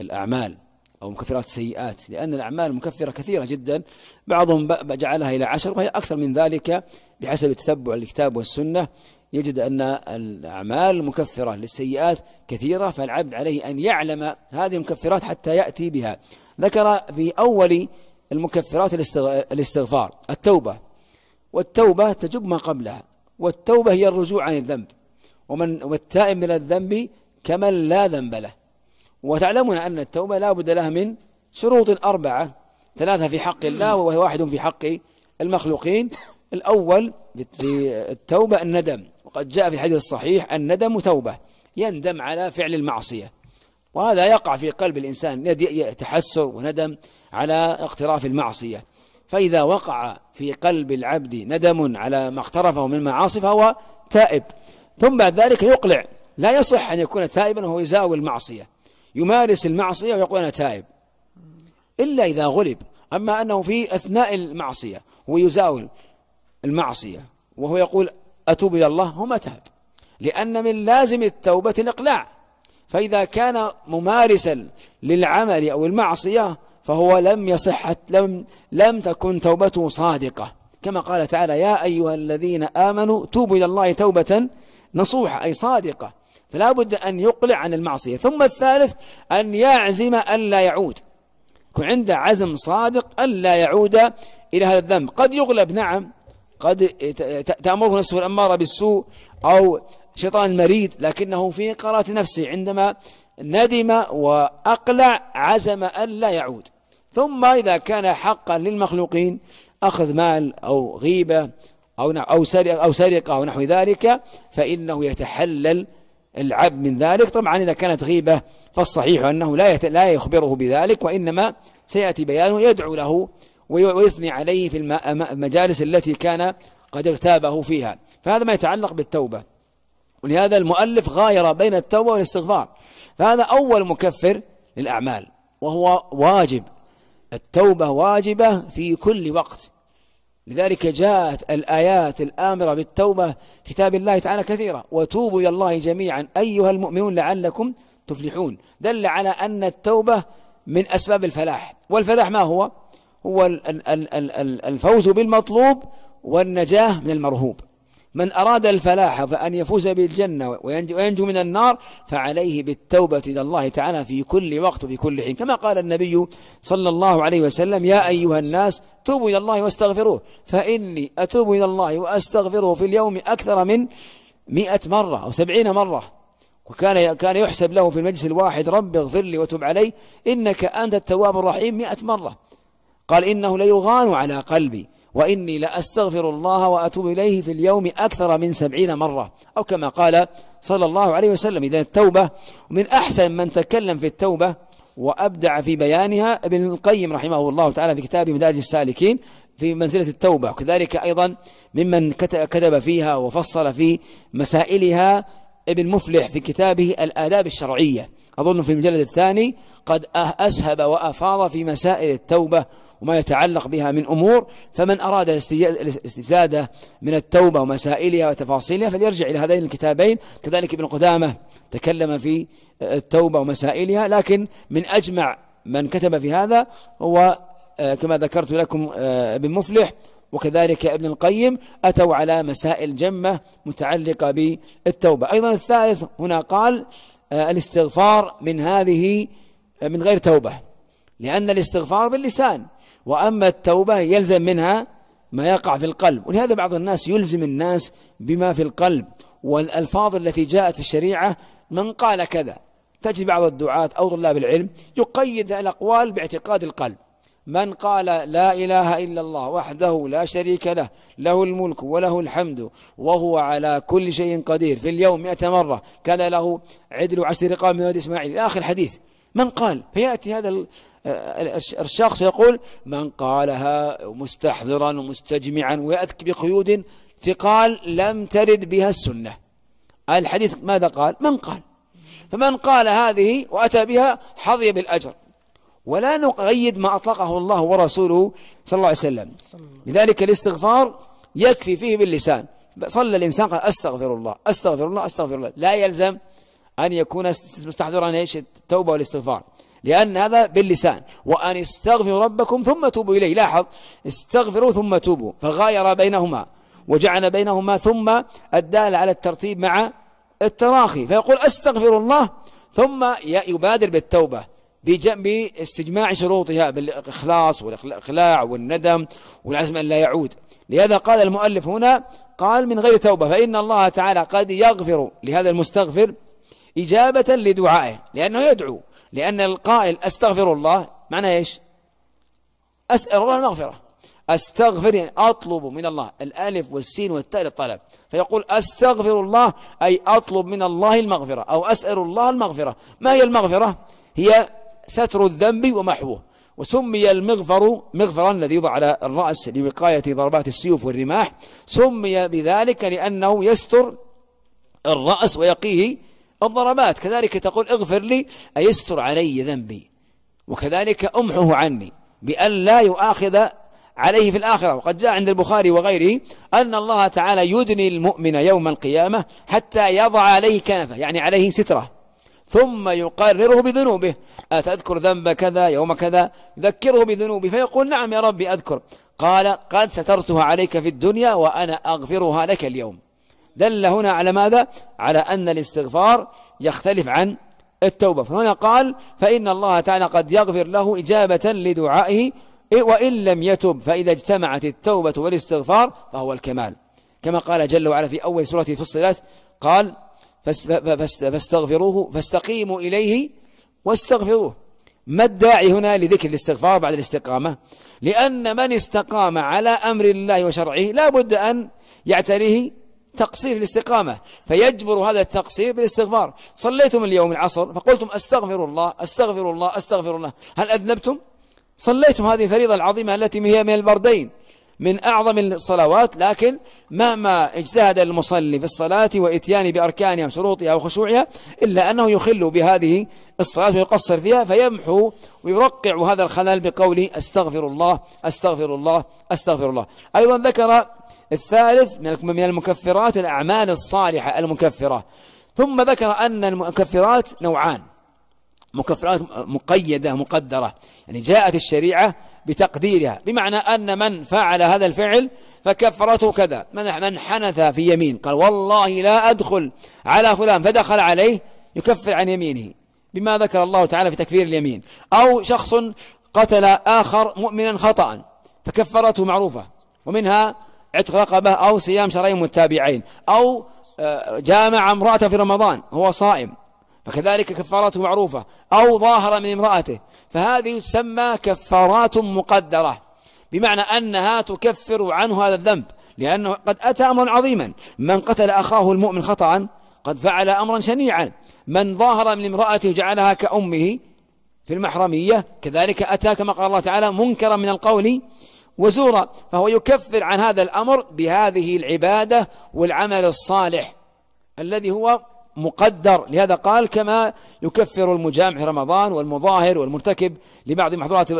الأعمال أو مكفرات السيئات لأن الأعمال المكفرة كثيرة جدا بعضهم جعلها إلى عشر وهي أكثر من ذلك بحسب تتبع الكتاب والسنة يجد أن الأعمال المكفرة للسيئات كثيرة فالعبد عليه أن يعلم هذه المكفرات حتى يأتي بها ذكر في أول المكفرات الاستغفار التوبة والتوبة تجب ما قبلها والتوبة هي الرجوع عن الذنب ومن والتائب من الذنب كمن لا ذنب له وتعلمون أن التوبة لا بد لها من شروط أربعة ثلاثة في حق الله وواحد في حق المخلوقين الأول في التوبة الندم وقد جاء في الحديث الصحيح الندم توبة يندم على فعل المعصية وهذا يقع في قلب الإنسان تحسر وندم على اقتراف المعصية فإذا وقع في قلب العبد ندم على ما اقترفه من معاصي فهو تائب ثم بعد ذلك يقلع لا يصح أن يكون تائبا وهو يزاوي المعصية يمارس المعصية ويقول أنا تائب إلا إذا غلب أما أنه في أثناء المعصية هو يزاول المعصية وهو يقول أتوب إلى الله هو ما تاب لأن من لازم التوبة الإقلاع فإذا كان ممارسا للعمل أو المعصية فهو لم يصح لم لم تكن توبته صادقة كما قال تعالى يا أيها الذين آمنوا توبوا إلى الله توبة نصوحة أي صادقة فلا بد أن يقلع عن المعصية ثم الثالث أن يعزم ألا يعود يكون عنده عزم صادق ألا يعود إلى هذا الذنب قد يغلب نعم قد تأمره نفسه الأمارة بالسوء أو شيطان مريد لكنه في قرارة نفسه عندما ندم وأقلع عزم ألا يعود ثم إذا كان حقا للمخلوقين أخذ مال أو غيبة أو أو سرقة أو سرقة أو نحو ذلك فإنه يتحلل العبد من ذلك طبعا إذا كانت غيبة فالصحيح أنه لا لا يخبره بذلك وإنما سيأتي بيانه يدعو له ويثني عليه في المجالس التي كان قد اغتابه فيها فهذا ما يتعلق بالتوبة ولهذا المؤلف غاير بين التوبة والاستغفار فهذا أول مكفر للأعمال وهو واجب التوبة واجبة في كل وقت لذلك جاءت الآيات الآمرة بالتوبة في كتاب الله تعالى كثيرة وتوبوا إلى الله جميعا أيها المؤمنون لعلكم تفلحون دل على أن التوبة من أسباب الفلاح والفلاح ما هو؟ هو الفوز بالمطلوب والنجاة من المرهوب من أراد الفلاح فأن يفوز بالجنة وينجو من النار فعليه بالتوبة إلى الله تعالى في كل وقت وفي كل حين كما قال النبي صلى الله عليه وسلم يا أيها الناس توبوا إلى الله واستغفروه فإني أتوب إلى الله وأستغفره في اليوم أكثر من مئة مرة أو سبعين مرة وكان كان يحسب له في المجلس الواحد رب اغفر لي وتب علي إنك أنت التواب الرحيم مئة مرة قال إنه ليغان على قلبي وإني لأستغفر الله وأتوب إليه في اليوم أكثر من سبعين مرة أو كما قال صلى الله عليه وسلم إذا التوبة من أحسن من تكلم في التوبة وأبدع في بيانها ابن القيم رحمه الله تعالى في كتابه مدارج السالكين في منزلة التوبة وكذلك أيضا ممن كتب فيها وفصل في مسائلها ابن مفلح في كتابه الآداب الشرعية أظن في المجلد الثاني قد أه-، أسهب وأفاض في مسائل التوبة وما يتعلق بها من أمور فمن أراد الاستزادة من التوبة ومسائلها وتفاصيلها فليرجع إلى هذين الكتابين كذلك ابن قدامة تكلم في آه، التوبة ومسائلها لكن من أجمع من كتب في هذا هو آه، كما ذكرت لكم آه، ابن مفلح وكذلك ابن القيم أتوا على مسائل جمة متعلقة بالتوبة أيضا الثالث هنا قال الاستغفار من هذه من غير توبة لأن الاستغفار باللسان وأما التوبة يلزم منها ما يقع في القلب ولهذا بعض الناس يلزم الناس بما في القلب والألفاظ التي جاءت في الشريعة من قال كذا تجد بعض الدعاة أو طلاب العلم يقيد الأقوال باعتقاد القلب من قال لا إله إلا الله وحده لا شريك له له الملك وله الحمد وهو على كل شيء قدير في اليوم مئة مرة كان له عدل عشر رقاب من ولد إسماعيل آخر حديث من قال فيأتي هذا الشخص يقول من قالها مستحضرا ومستجمعا ويأتي بقيود ثقال لم ترد بها السنة الحديث ماذا قال من قال فمن قال هذه وأتى بها حظي بالأجر ولا نقيد ما أطلقه الله ورسوله صلى الله عليه وسلم لذلك الاستغفار يكفي فيه باللسان صلى الإنسان قال أستغفر الله أستغفر الله أستغفر الله لا يلزم أن يكون مستحضرا ايش التوبة والاستغفار لأن هذا باللسان وأن استغفروا ربكم ثم توبوا إليه لاحظ استغفروا ثم توبوا فغاير بينهما وجعل بينهما ثم الدال على الترتيب مع التراخي فيقول استغفر الله ثم يبادر بالتوبة باستجماع شروطها بالإخلاص والإخلاع والندم والعزم أن لا يعود لهذا قال المؤلف هنا قال من غير توبة فإن الله تعالى قد يغفر لهذا المستغفر إجابة لدعائه لأنه يدعو لأن القائل أستغفر الله معنى إيش أسأل الله المغفرة أستغفر يعني أطلب من الله الألف والسين والتاء للطلب فيقول أستغفر الله أي أطلب من الله المغفرة أو أسأل الله المغفرة ما هي المغفرة هي ستر الذنب ومحوه وسمي المغفر مغفرا الذي يوضع على الرأس لوقاية ضربات السيوف والرماح سمي بذلك لأنه يستر الرأس ويقيه الضربات كذلك تقول اغفر لي أيستر علي ذنبي وكذلك أمحه عني بأن لا يؤاخذ عليه في الآخرة وقد جاء عند البخاري وغيره أن الله تعالى يدني المؤمن يوم القيامة حتى يضع عليه كنفه يعني عليه سترة ثم يقرره بذنوبه أتذكر ذنب كذا يوم كذا ذكره بذنوبه فيقول نعم يا ربي أذكر قال قد سترتها عليك في الدنيا وأنا أغفرها لك اليوم دل هنا على ماذا على أن الاستغفار يختلف عن التوبة فهنا قال فإن الله تعالى قد يغفر له إجابة لدعائه وإن لم يتب فإذا اجتمعت التوبة والاستغفار فهو الكمال كما قال جل وعلا في أول سورة فصلت قال فاستغفروه فاستقيموا إليه واستغفروه ما الداعي هنا لذكر الاستغفار بعد الاستقامة لأن من استقام على أمر الله وشرعه لا بد أن يعتريه تقصير الاستقامة فيجبر هذا التقصير بالاستغفار صليتم اليوم العصر فقلتم أستغفر الله أستغفر الله أستغفر الله هل أذنبتم؟ صليتم هذه الفريضة العظيمة التي هي من البردين من أعظم الصلوات لكن مهما اجتهد المصلي في الصلاة وإتيان بأركانها وشروطها وخشوعها إلا أنه يخل بهذه الصلاة ويقصر فيها فيمحو ويرقع هذا الخلل بقوله أستغفر الله أستغفر الله أستغفر الله أيضا ذكر الثالث من المكفرات الأعمال الصالحة المكفرة ثم ذكر أن المكفرات نوعان مكفرات مقيدة مقدرة يعني جاءت الشريعة بتقديرها بمعنى أن من فعل هذا الفعل فكفرته كذا من حنث في يمين قال والله لا أدخل على فلان فدخل عليه يكفر عن يمينه بما ذكر الله تعالى في تكفير اليمين أو شخص قتل آخر مؤمنا خطأ فكفرته معروفة ومنها عتق رقبة أو صيام شهرين متابعين أو آه، جامع امرأته في رمضان هو صائم فكذلك كفارته معروفة أو ظاهر من امرأته فهذه تسمى كفارات مقدرة بمعنى أنها تكفر عنه هذا الذنب لأنه قد أتى أمرا عظيما من قتل أخاه المؤمن خطأ قد فعل أمرا شنيعا من ظاهر من امرأته جعلها كأمه في المحرمية كذلك أتى كما قال الله تعالى منكرا من القول وزورا فهو يكفر عن هذا الأمر بهذه العبادة والعمل الصالح الذي هو مقدر لهذا قال كما يكفر المجامع رمضان والمظاهر والمرتكب لبعض محظورات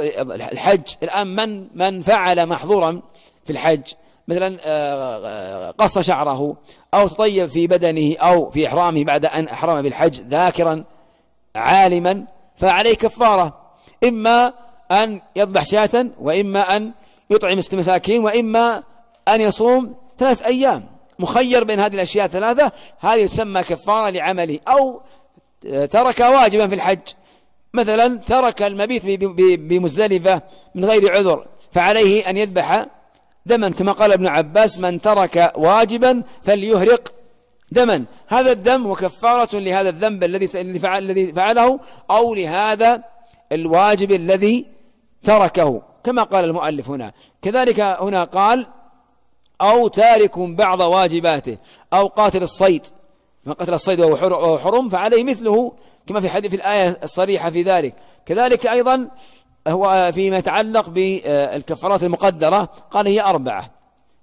الحج الآن من من فعل محظورا في الحج مثلا آه، آه، قص شعره أو تطيب في بدنه أو في إحرامه بعد أن أحرم بالحج ذاكرا عالما فعليه كفارة إما أن يذبح شاة وإما أن يطعم ست مساكين وإما أن يصوم ثلاث أيام مخير بين هذه الأشياء الثلاثة هذه تسمى كفارة لعمله أو ترك واجبا في الحج مثلا ترك المبيت بمزدلفة من غير عذر فعليه أن يذبح دما كما قال ابن عباس من ترك واجبا فليهرق دما هذا الدم هو كفارة لهذا الذنب الذي فعل الذي فعله أو لهذا الواجب الذي تركه كما قال المؤلف هنا كذلك هنا قال أو تارك بعض واجباته أو قاتل الصيد من قتل الصيد وهو حرم فعليه مثله كما في حديث الآية الصريحة في ذلك كذلك أيضا هو فيما يتعلق بالكفارات المقدرة قال هي أربعة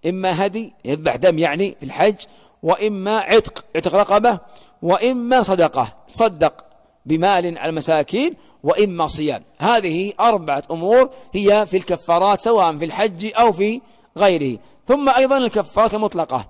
إما هدي يذبح دم يعني في الحج وإما عتق عتق رقبة وإما صدقة صدق بمال على المساكين وإما صيام هذه أربعة أمور هي في الكفارات سواء في الحج أو في غيره ثم أيضا الكفارات المطلقة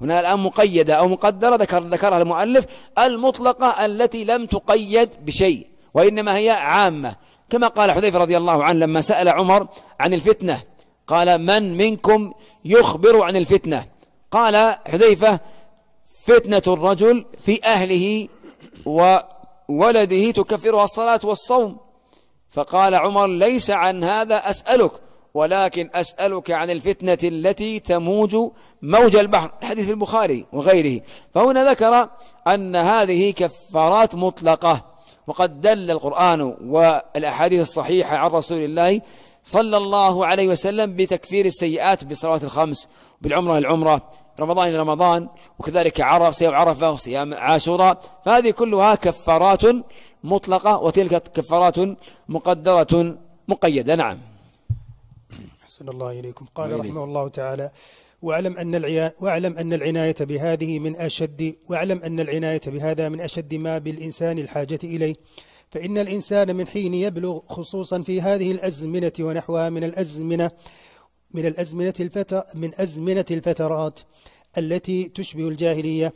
هنا الآن مقيدة أو مقدرة ذكر ذكرها المؤلف المطلقة التي لم تقيد بشيء وإنما هي عامة كما قال حذيفة رضي الله عنه لما سأل عمر عن الفتنة قال من منكم يخبر عن الفتنة قال حذيفة فتنة الرجل في أهله و ولده تكفرها الصلاة والصوم فقال عمر ليس عن هذا أسألك ولكن أسألك عن الفتنة التي تموج موج البحر الحديث في البخاري وغيره فهنا ذكر أن هذه كفارات مطلقة وقد دل القرآن والأحاديث الصحيحة عن رسول الله صلى الله عليه وسلم بتكفير السيئات بالصلوات الخمس بالعمرة العمرة رمضان إلى رمضان وكذلك عرف صيام عرفة وصيام عاشوراء فهذه كلها كفارات مطلقة وتلك كفارات مقدرة مقيدة نعم أحسن الله إليكم قال وإليكم. رحمه الله تعالى واعلم ان العيا واعلم ان العنايه بهذه من اشد واعلم ان العنايه بهذا من اشد ما بالانسان الحاجه اليه فان الانسان من حين يبلغ خصوصا في هذه الازمنه ونحوها من الازمنه من الأزمنة الفتر من أزمنة الفترات التي تشبه الجاهلية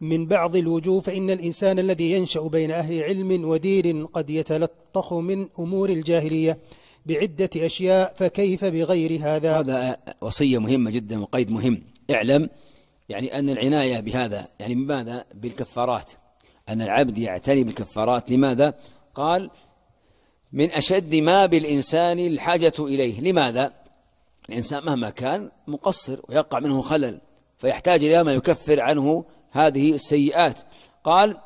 من بعض الوجوه فإن الإنسان الذي ينشأ بين أهل علم ودير قد يتلطخ من أمور الجاهلية بعدة أشياء فكيف بغير هذا هذا وصية مهمة جدا وقيد مهم اعلم يعني أن العناية بهذا يعني بماذا بالكفارات أن العبد يعتني بالكفارات لماذا قال من أشد ما بالإنسان الحاجة إليه لماذا الإنسان مهما كان مقصر ويقع منه خلل فيحتاج إلى ما يكفر عنه هذه السيئات قال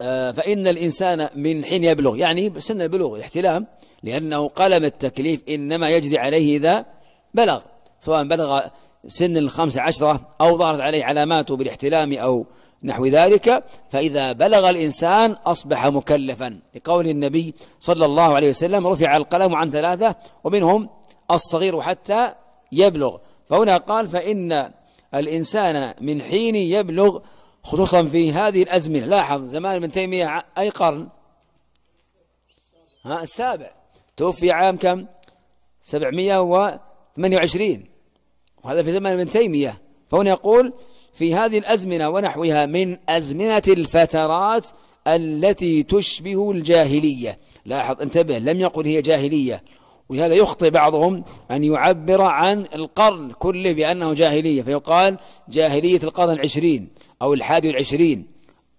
آه، فإن الإنسان من حين يبلغ يعني سن البلوغ الاحتلام لأنه قلم التكليف إنما يجري عليه إذا بلغ سواء بلغ سن الخمس عشرة أو ظهرت عليه علاماته بالاحتلام أو نحو ذلك فإذا بلغ الإنسان أصبح مكلفا لقول النبي صلى الله عليه وسلم رفع القلم عن ثلاثة ومنهم الصغير حتى يبلغ فهنا قال فإن الإنسان من حين يبلغ خصوصا في هذه الأزمنة لاحظ زمان ابن تيمية أي قرن ها السابع توفي عام كم 728 وهذا في زمان ابن تيمية فهنا يقول في هذه الأزمنة ونحوها من أزمنة الفترات التي تشبه الجاهلية لاحظ انتبه لم يقل هي جاهلية ولهذا يخطئ بعضهم أن يعبر عن القرن كله بأنه جاهلية فيقال جاهلية القرن العشرين أو الحادي والعشرين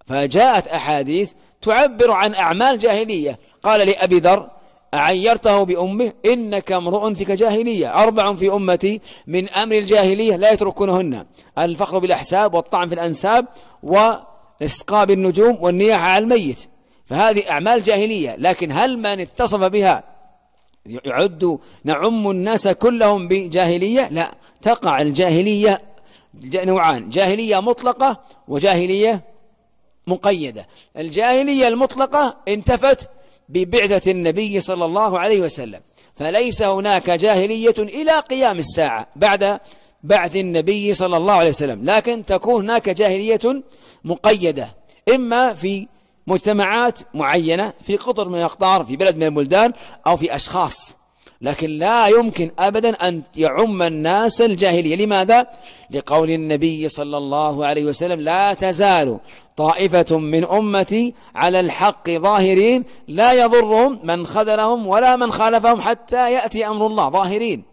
فجاءت أحاديث تعبر عن أعمال جاهلية قال لأبي ذر أعيرته بأمه إنك امرؤ فيك جاهلية أربع في أمتي من أمر الجاهلية لا يتركونهن الفخر بالأحساب والطعن في الأنساب واسقاب النجوم والنياحة على الميت فهذه أعمال جاهلية لكن هل من اتصف بها يعد نعم الناس كلهم بجاهلية لا تقع الجاهلية نوعان جاهلية مطلقة وجاهلية مقيدة الجاهلية المطلقة انتفت ببعثة النبي صلى الله عليه وسلم فليس هناك جاهلية إلى قيام الساعة بعد بعث النبي صلى الله عليه وسلم لكن تكون هناك جاهلية مقيدة إما في مجتمعات معينة في قطر من الأقطار في بلد من البلدان أو في أشخاص لكن لا يمكن أبدا أن يعم الناس الجاهلية لماذا؟ لقول النبي صلى الله عليه وسلم لا تزال طائفة من أمتي على الحق ظاهرين لا يضرهم من خذلهم ولا من خالفهم حتى يأتي أمر الله ظاهرين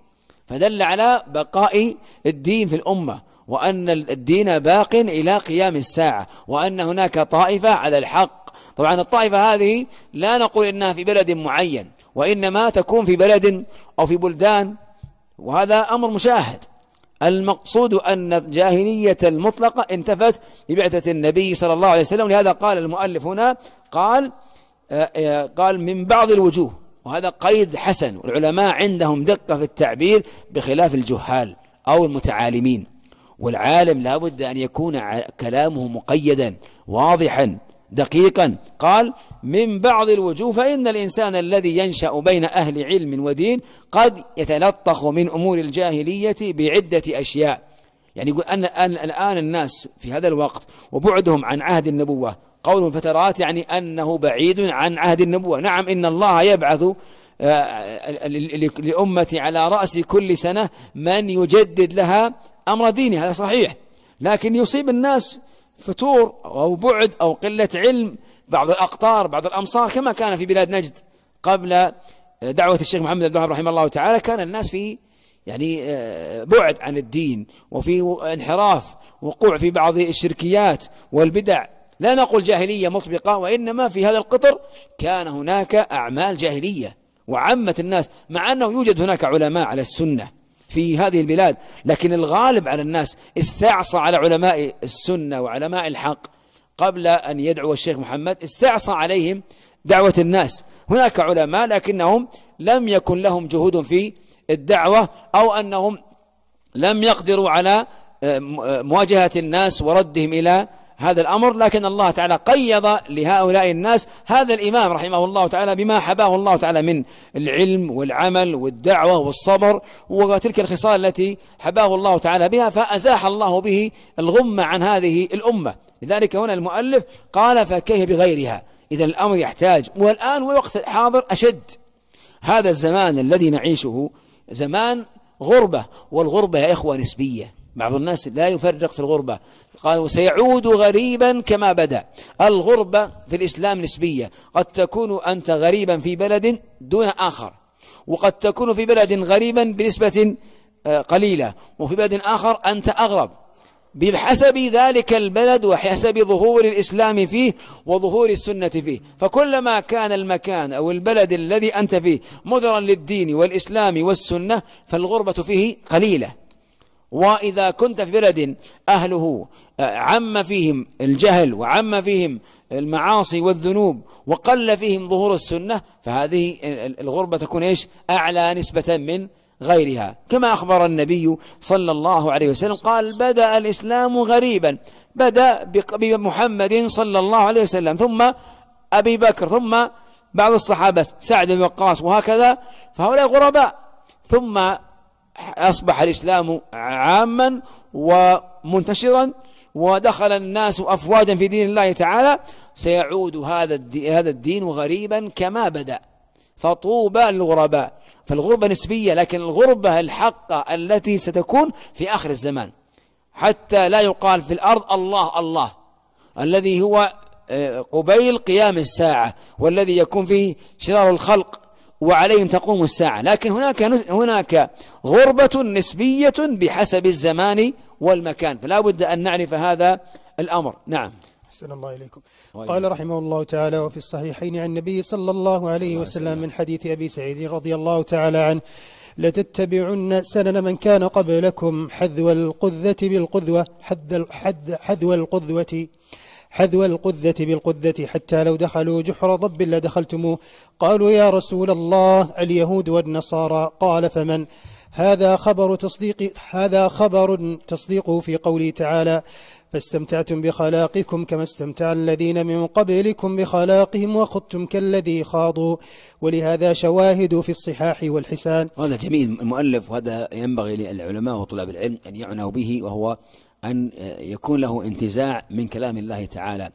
فدل على بقاء الدين في الأمة وأن الدين باق إلى قيام الساعة وأن هناك طائفة على الحق طبعا الطائفة هذه لا نقول إنها في بلد معين وإنما تكون في بلد أو في بلدان وهذا أمر مشاهد المقصود أن الجاهلية المطلقة انتفت ببعثة النبي صلى الله عليه وسلم لهذا قال المؤلف هنا قال آه، آه، قال من بعض الوجوه وهذا قيد حسن والعلماء عندهم دقة في التعبير بخلاف الجهال أو المتعالمين والعالم لابد أن يكون كلامه مقيدا واضحا دقيقا قال من بعض الوجوه فإن الإنسان الذي ينشأ بين أهل علم ودين قد يتلطخ من أمور الجاهلية بعدة أشياء يعني يقول أن الآن الناس في هذا الوقت وبعدهم عن عهد النبوة قول فترات يعني أنه بعيد عن عهد النبوة نعم إن الله يبعث آه، لأمتي على رأس كل سنة من يجدد لها أمر ديني هذا صحيح لكن يصيب الناس فتور أو بعد أو قلة علم بعض الأقطار بعض الأمصار كما كان في بلاد نجد قبل آه، دعوة الشيخ محمد عبد الوهاب رحمه الله تعالى كان الناس في يعني آه، بعد عن الدين وفي انحراف وقوع في بعض الشركيات والبدع لا نقول جاهلية مطبقة وإنما في هذا القطر كان هناك أعمال جاهلية وعمت الناس مع أنه يوجد هناك علماء على السنة في هذه البلاد لكن الغالب على الناس استعصى على علماء السنة وعلماء الحق قبل أن يدعو الشيخ محمد استعصى عليهم دعوة الناس هناك علماء لكنهم لم يكن لهم جهود في الدعوة أو أنهم لم يقدروا على آه، آه، مواجهة الناس وردهم إلى هذا الأمر لكن الله تعالى قيض لهؤلاء الناس هذا الإمام رحمه الله تعالى بما حباه الله تعالى من العلم والعمل والدعوة والصبر وتلك الخصال التي حباه الله تعالى بها فأزاح الله به الغمة عن هذه الأمة لذلك هنا المؤلف قال فكيف بغيرها إذا الأمر يحتاج والآن وقت الحاضر أشد هذا الزمان الذي نعيشه زمان غربة والغربة يا إخوة نسبية بعض الناس لا يفرق في الغربة قال وسيعود غريبا كما بدأ الغربة في الإسلام نسبية قد تكون أنت غريبا في بلد دون آخر وقد تكون في بلد غريبا بنسبة آه، قليلة وفي بلد آخر أنت أغرب بحسب ذلك البلد وحسب ظهور الإسلام فيه وظهور السنة فيه فكلما كان المكان أو البلد الذي أنت فيه مذرا للدين والإسلام والسنة فالغربة فيه قليلة وإذا كنت في بلد أهله آه، عم فيهم الجهل وعم فيهم المعاصي والذنوب وقل فيهم ظهور السنة فهذه الغربة تكون إيش أعلى نسبة من غيرها كما أخبر النبي صلى الله عليه وسلم قال بدأ الإسلام غريبا بدأ بمحمد صلى الله عليه وسلم ثم أبي بكر ثم بعض الصحابة سعد بن وقاص وهكذا فهؤلاء غرباء ثم أصبح الإسلام عاما ومنتشرا ودخل الناس أفواجا في دين الله تعالى سيعود هذا هذا الدين غريبا كما بدأ فطوبى للغرباء فالغربة نسبية لكن الغربة الحقة التي ستكون في آخر الزمان حتى لا يقال في الأرض الله الله الذي هو آه، قبيل قيام الساعة والذي يكون فيه شرار الخلق وعليهم تقوم الساعة لكن هناك هناك غربة نسبية بحسب الزمان والمكان فلا بد أن نعرف هذا الأمر نعم أحسن الله إليكم قال رحمه الله تعالى وفي الصحيحين عن النبي صلى الله عليه وسلم من حديث أبي سعيد رضي الله تعالى عنه لتتبعن سنن من كان قبلكم حذو القذة بالقذوة حذو القذوة حذو القذة بالقذة حتى لو دخلوا جحر ضب لدخلتموه قالوا يا رسول الله اليهود والنصارى قال فمن هذا خبر تصديق هذا خبر تصديقه في قوله تعالى فاستمتعتم بخلاقكم كما استمتع الذين من قبلكم بخلاقهم وخضتم كالذي خاضوا ولهذا شواهد في الصحاح والحسان هذا جميل المؤلف وهذا ينبغي للعلماء وطلاب العلم أن يعنوا به وهو أن يكون له انتزاع من كلام الله تعالى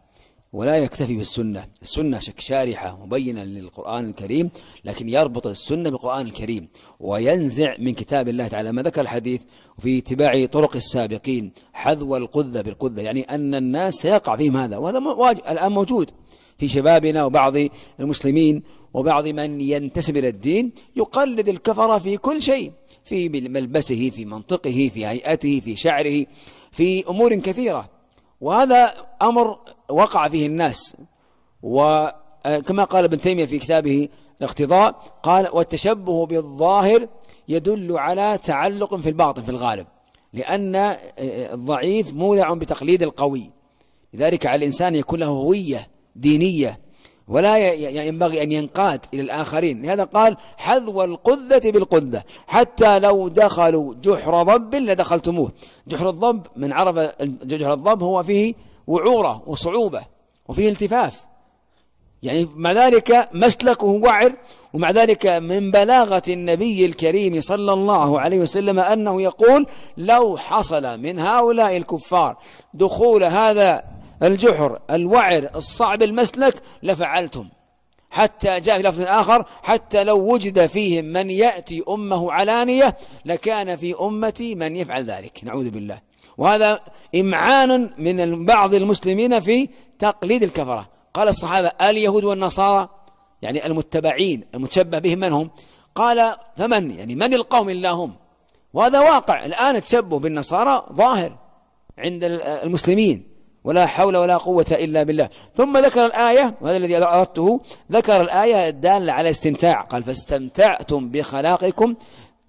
ولا يكتفي بالسنة السنة شارحة مبينة للقرآن الكريم لكن يربط السنة بالقرآن الكريم وينزع من كتاب الله تعالى ما ذكر الحديث في اتباع طرق السابقين حذو القذة بالقذة يعني أن الناس سيقع فيهم هذا وهذا الآن موجود في شبابنا وبعض المسلمين وبعض من ينتسب إلى الدين يقلد الكفرة في كل شيء في ملبسه في منطقه في هيئته في شعره في أمور كثيرة وهذا أمر وقع فيه الناس وكما آه، قال ابن تيمية في كتابه الاقتضاء قال والتشبه بالظاهر يدل على تعلق في الباطن في الغالب لأن آه، الضعيف مولع بتقليد القوي لذلك على الإنسان يكون له هوية دينية ولا ينبغي أن ينقاد إلى الآخرين لهذا قال حذو القذة بالقذة حتى لو دخلوا جحر ضب لدخلتموه جحر الضب من عرف جحر الضب هو فيه وعورة وصعوبة وفيه التفاف يعني مع ذلك مسلكه وعر ومع ذلك من بلاغة النبي الكريم صلى الله عليه وسلم أنه يقول لو حصل من هؤلاء الكفار دخول هذا الجحر الوعر الصعب المسلك لفعلتم حتى جاء في لفظ آخر حتى لو وجد فيهم من يأتي أمه علانية لكان في أمتي من يفعل ذلك نعوذ بالله وهذا إمعان من بعض المسلمين في تقليد الكفرة قال الصحابة اليهود والنصارى يعني المتبعين المتشبه بهم من هم قال فمن يعني من القوم إلا هم وهذا واقع الآن التشبه بالنصارى ظاهر عند المسلمين ولا حول ولا قوة إلا بالله ثم ذكر الآية وهذا الذي أردته ذكر الآية الدالة على استمتاع قال فاستمتعتم بخلاقكم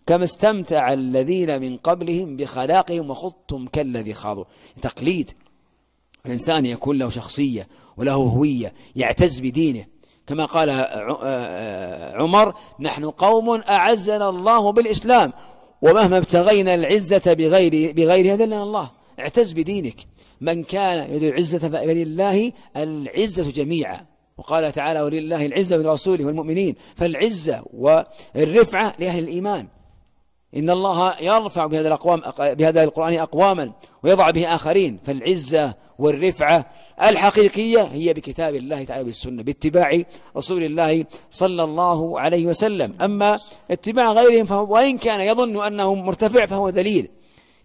كما استمتع الذين من قبلهم بخلاقهم وخضتم كالذي خاضوا تقليد الإنسان يكون له شخصية وله هوية يعتز بدينه كما قال آه، آه، عمر نحن قوم أعزنا الله بالإسلام ومهما ابتغينا العزة بغير بغيرها ذلنا الله اعتز بدينك من كان يريد العزة فلله العزة جميعا وقال تعالى ولله العزة ولرسوله والمؤمنين فالعزة والرفعة لأهل الإيمان إن الله يرفع بهذا الأقوام بهذا القرآن أقواما ويضع به آخرين فالعزة والرفعة الحقيقية هي بكتاب الله تعالى بالسنة باتباع رسول الله صلى الله عليه وسلم أما اتباع غيرهم فهو وإن كان يظن أنه مرتفع فهو دليل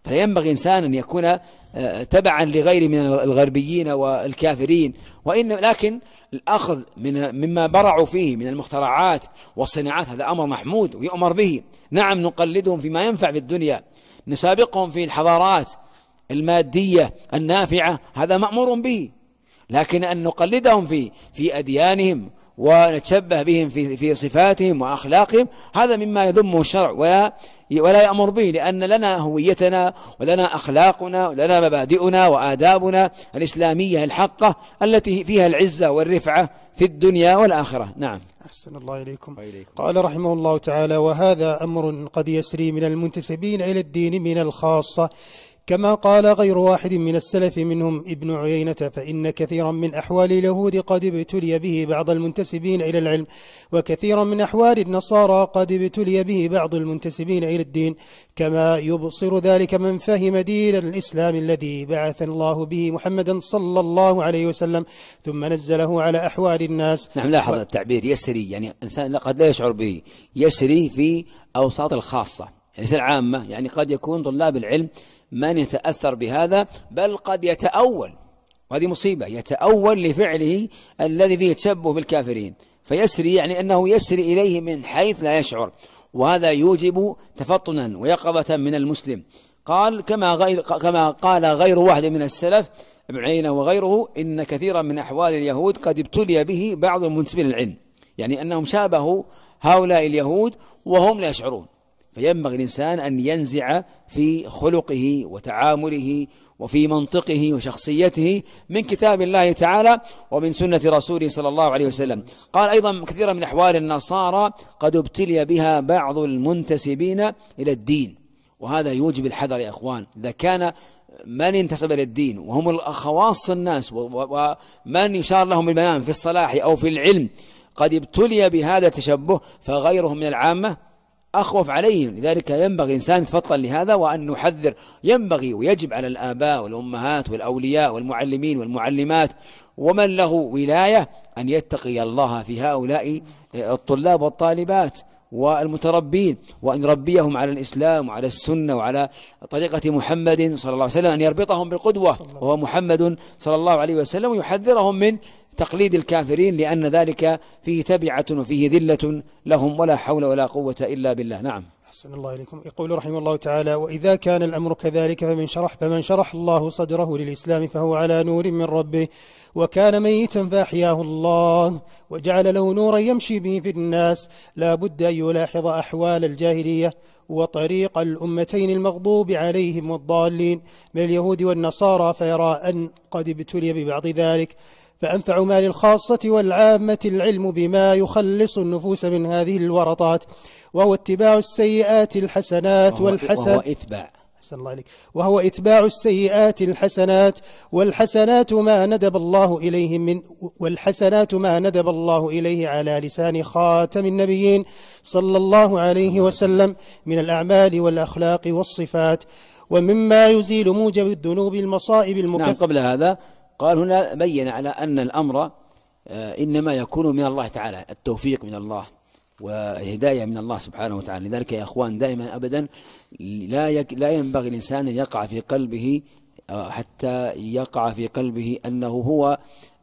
فينبغي إنسان أن يكون آه، تبعا لغير من الغربيين والكافرين وإن لكن الأخذ من مما برعوا فيه من المخترعات والصناعات هذا أمر محمود ويؤمر به نعم نقلدهم فيما ينفع في الدنيا نسابقهم في الحضارات المادية النافعة هذا مأمور به لكن أن نقلدهم في في أديانهم ونتشبه بهم في في صفاتهم واخلاقهم هذا مما يذمه الشرع ولا ولا يامر به لان لنا هويتنا ولنا اخلاقنا ولنا مبادئنا وادابنا الاسلاميه الحقه التي فيها العزه والرفعه في الدنيا والاخره، نعم. احسن الله اليكم. وإليكم. قال رحمه الله تعالى: وهذا امر قد يسري من المنتسبين الى الدين من الخاصه كما قال غير واحد من السلف منهم ابن عيينة فإن كثيرا من أحوال اليهود قد ابتلي به بعض المنتسبين إلى العلم وكثيرا من أحوال النصارى قد ابتلي به بعض المنتسبين إلى الدين كما يبصر ذلك من فهم دين الإسلام الذي بعث الله به محمدا صلى الله عليه وسلم ثم نزله على أحوال الناس نعم لاحظ و... التعبير يسري يعني الإنسان قد لا يشعر به يسري في أوساط الخاصة يعني العامة يعني قد يكون طلاب العلم من يتأثر بهذا بل قد يتأول وهذه مصيبة يتأول لفعله الذي فيه تشبه بالكافرين فيسري يعني أنه يسري إليه من حيث لا يشعر وهذا يوجب تفطنا ويقظة من المسلم قال كما غير كما قال غير واحد من السلف ابن عينة وغيره إن كثيرا من أحوال اليهود قد ابتلي به بعض المنتسبين العلم يعني أنهم شابهوا هؤلاء اليهود وهم لا يشعرون فينبغي الإنسان أن ينزع في خلقه وتعامله وفي منطقه وشخصيته من كتاب الله تعالى ومن سنة رسوله صلى الله عليه وسلم قال أيضا كثيرا من أحوال النصارى قد ابتلي بها بعض المنتسبين إلى الدين وهذا يوجب الحذر يا إخوان إذا كان من انتسب الى الدين وهم خواص الناس ومن يشار لهم بالمنام في الصلاح او في العلم قد ابتلي بهذا التشبه فغيرهم من العامه أخوف عليهم لذلك ينبغي الإنسان يتفطن لهذا وأن نحذر ينبغي ويجب على الآباء والأمهات والأولياء والمعلمين والمعلمات ومن له ولاية أن يتقي الله في هؤلاء آه، الطلاب والطالبات والمتربين وأن يربيهم على الإسلام وعلى السنة وعلى طريقة محمد صلى الله عليه وسلم أن يربطهم بالقدوة وهو محمد صلى الله عليه وسلم ويحذرهم من تقليد الكافرين لأن ذلك فيه تبعة وفيه ذلة لهم ولا حول ولا قوة إلا بالله نعم أحسن الله إليكم يقول رحمه الله تعالى وإذا كان الأمر كذلك فمن شرح فمن شرح الله صدره للإسلام فهو على نور من ربه وكان ميتا فأحياه الله وجعل له نورا يمشي به في الناس لا بد أن يلاحظ أحوال الجاهلية وطريق الأمتين المغضوب عليهم والضالين من اليهود والنصارى فيرى أن قد ابتلي ببعض ذلك فأنفع ما للخاصة والعامة العلم بما يخلص النفوس من هذه الورطات وهو اتباع السيئات الحسنات وهو والحسن وهو اتباع أحسن الله عليك وهو إتباع السيئات الحسنات والحسنات ما ندب الله إليه من والحسنات ما ندب الله إليه على لسان خاتم النبيين صلى الله عليه وسلم من الأعمال والأخلاق والصفات ومما يزيل موجب الذنوب المصائب المكفرة نعم قبل هذا قال هنا بين على أن الأمر آه، إنما يكون من الله تعالى التوفيق من الله وهداية من الله سبحانه وتعالى لذلك يا أخوان دائما أبدا لا يك لا ينبغي الإنسان أن يقع في قلبه آه، حتى يقع في قلبه أنه هو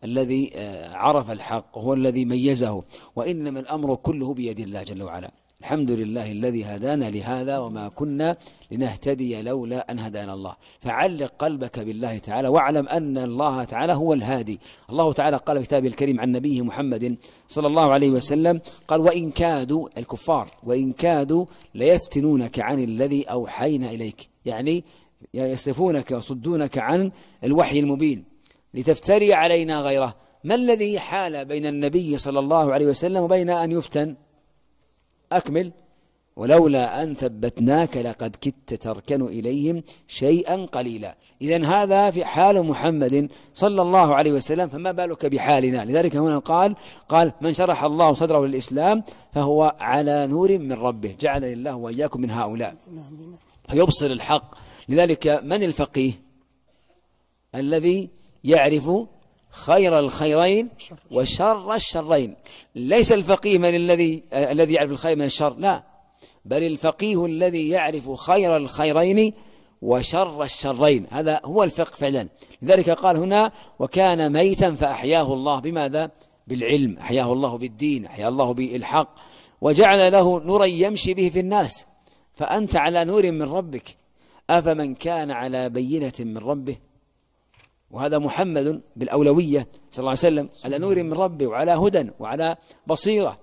الذي آه، عرف الحق هو الذي ميزه وإنما الأمر كله بيد الله جل وعلا الحمد لله الذي هدانا لهذا وما كنا لنهتدي لولا أن هدانا الله فعلق قلبك بالله تعالى واعلم أن الله تعالى هو الهادي الله تعالى قال في كتابه الكريم عن نبيه محمد صلى الله عليه وسلم قال وإن كادوا الكفار وإن كادوا ليفتنونك عن الذي أوحينا إليك يعني يصرفونك ويصدونك عن الوحي المبين لتفتري علينا غيره ما الذي حال بين النبي صلى الله عليه وسلم وبين أن يفتن أكمل ولولا أن ثبتناك لقد كدت تركن إليهم شيئا قليلا إذا هذا في حال محمد صلى الله عليه وسلم فما بالك بحالنا لذلك هنا قال قال من شرح الله صدره للإسلام فهو على نور من ربه جعل الله وإياكم من هؤلاء فيبصر الحق لذلك من الفقيه الذي يعرف خير الخيرين وشر الشرين ليس الفقيه من الذي آه، الذي يعرف الخير من الشر لا بل الفقيه الذي يعرف خير الخيرين وشر الشرين هذا هو الفقه فعلا لذلك قال هنا وكان ميتا فأحياه الله بماذا بالعلم أحياه الله بالدين أحيا الله بالحق وجعل له نورا يمشي به في الناس فأنت على نور من ربك أفمن كان على بينة من ربه وهذا محمد بالأولوية صلى الله عليه وسلم على نور من ربه وعلى هدى وعلى بصيرة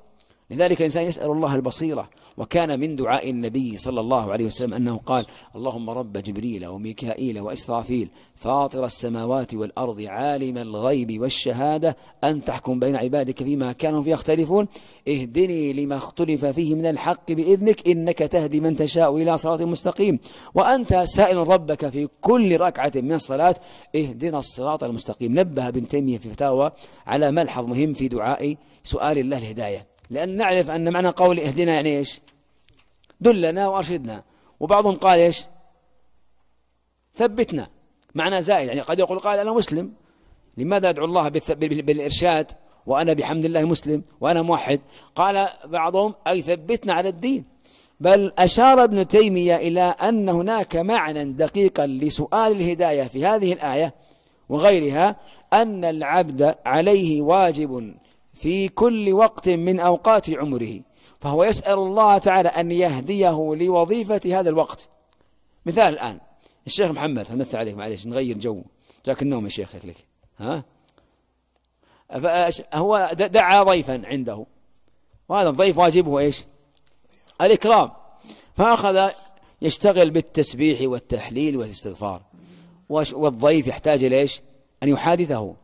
لذلك الإنسان يسأل الله البصيرة وكان من دعاء النبي صلى الله عليه وسلم أنه قال اللهم رب جبريل وميكائيل وإسرافيل فاطر السماوات والأرض عالم الغيب والشهادة أن تحكم بين عبادك فيما كانوا فيه يختلفون اهدني لما اختلف فيه من الحق بإذنك إنك تهدي من تشاء إلى صراط مستقيم وأنت سائل ربك في كل ركعة من الصلاة اهدنا الصراط المستقيم نبه ابن تيمية في فتاوى على ملحظ مهم في دعاء سؤال الله الهداية لأن نعرف أن معنى قول اهدنا يعني إيش دلنا وأرشدنا وبعضهم قال إيش ثبتنا معنى زائد يعني قد يقول قال أنا مسلم لماذا أدعو الله بالإرشاد وأنا بحمد الله مسلم وأنا موحد قال بعضهم أي ثبتنا على الدين بل أشار ابن تيمية إلى أن هناك معنى دقيقا لسؤال الهداية في هذه الآية وغيرها أن العبد عليه واجب في كل وقت من أوقات عمره فهو يسأل الله تعالى أن يهديه لوظيفة هذا الوقت مثال الآن الشيخ محمد همث عليك معليش نغير جو جاك النوم يا شيخ شكلك ها هو دعا ضيفا عنده وهذا الضيف واجبه ايش الإكرام فأخذ يشتغل بالتسبيح والتحليل والاستغفار والضيف يحتاج إلى ايش أن يحادثه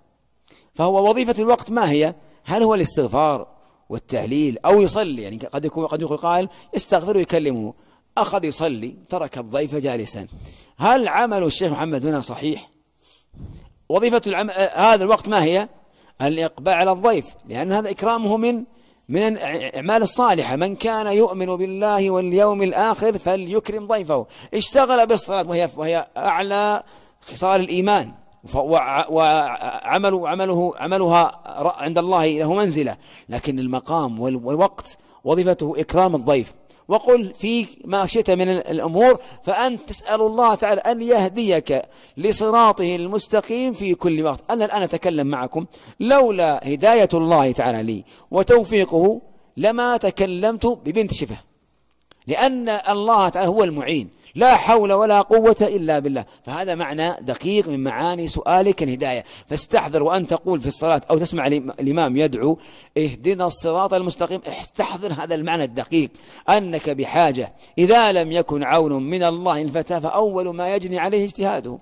فهو وظيفة الوقت ما هي هل هو الاستغفار والتهليل أو يصلي يعني قد يكون قد يقول قائل يستغفر ويكلمه أخذ يصلي ترك الضيف جالسا هل عمل الشيخ محمد هنا صحيح وظيفة العم... آه، هذا الوقت ما هي الإقبال على الضيف لأن هذا إكرامه من من الأعمال الصالحة من كان يؤمن بالله واليوم الآخر فليكرم ضيفه اشتغل بالصلاة وهي وهي أعلى خصال الإيمان وعمل عمله عملها عند الله له منزلة لكن المقام والوقت وظيفته إكرام الضيف وقل في ما شئت من الأمور فأنت تسأل الله تعالى أن يهديك لصراطه المستقيم في كل وقت أنا الآن أتكلم معكم لولا هداية الله تعالى لي وتوفيقه لما تكلمت ببنت شفه لأن الله تعالى هو المعين لا حول ولا قوة إلا بالله فهذا معنى دقيق من معاني سؤالك الهداية فاستحذر وأن تقول في الصلاة أو تسمع الإمام يدعو اهدنا الصراط المستقيم استحضر هذا المعنى الدقيق أنك بحاجة إذا لم يكن عون من الله الفتى فأول ما يجني عليه اجتهاده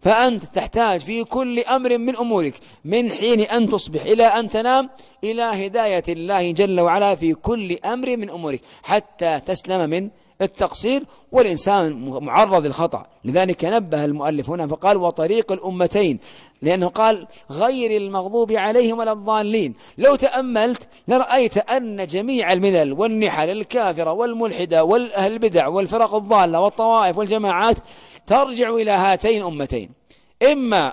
فأنت تحتاج في كل أمر من أمورك من حين أن تصبح إلى أن تنام إلى هداية الله جل وعلا في كل أمر من أمورك حتى تسلم من التقصير والإنسان معرض للخطأ لذلك نبه المؤلف هنا فقال وطريق الأمتين لأنه قال غير المغضوب عليهم ولا الضالين لو تأملت لرأيت أن جميع الملل والنحل الكافرة والملحدة والأهل البدع والفرق الضالة والطوائف والجماعات ترجع إلى هاتين أمتين إما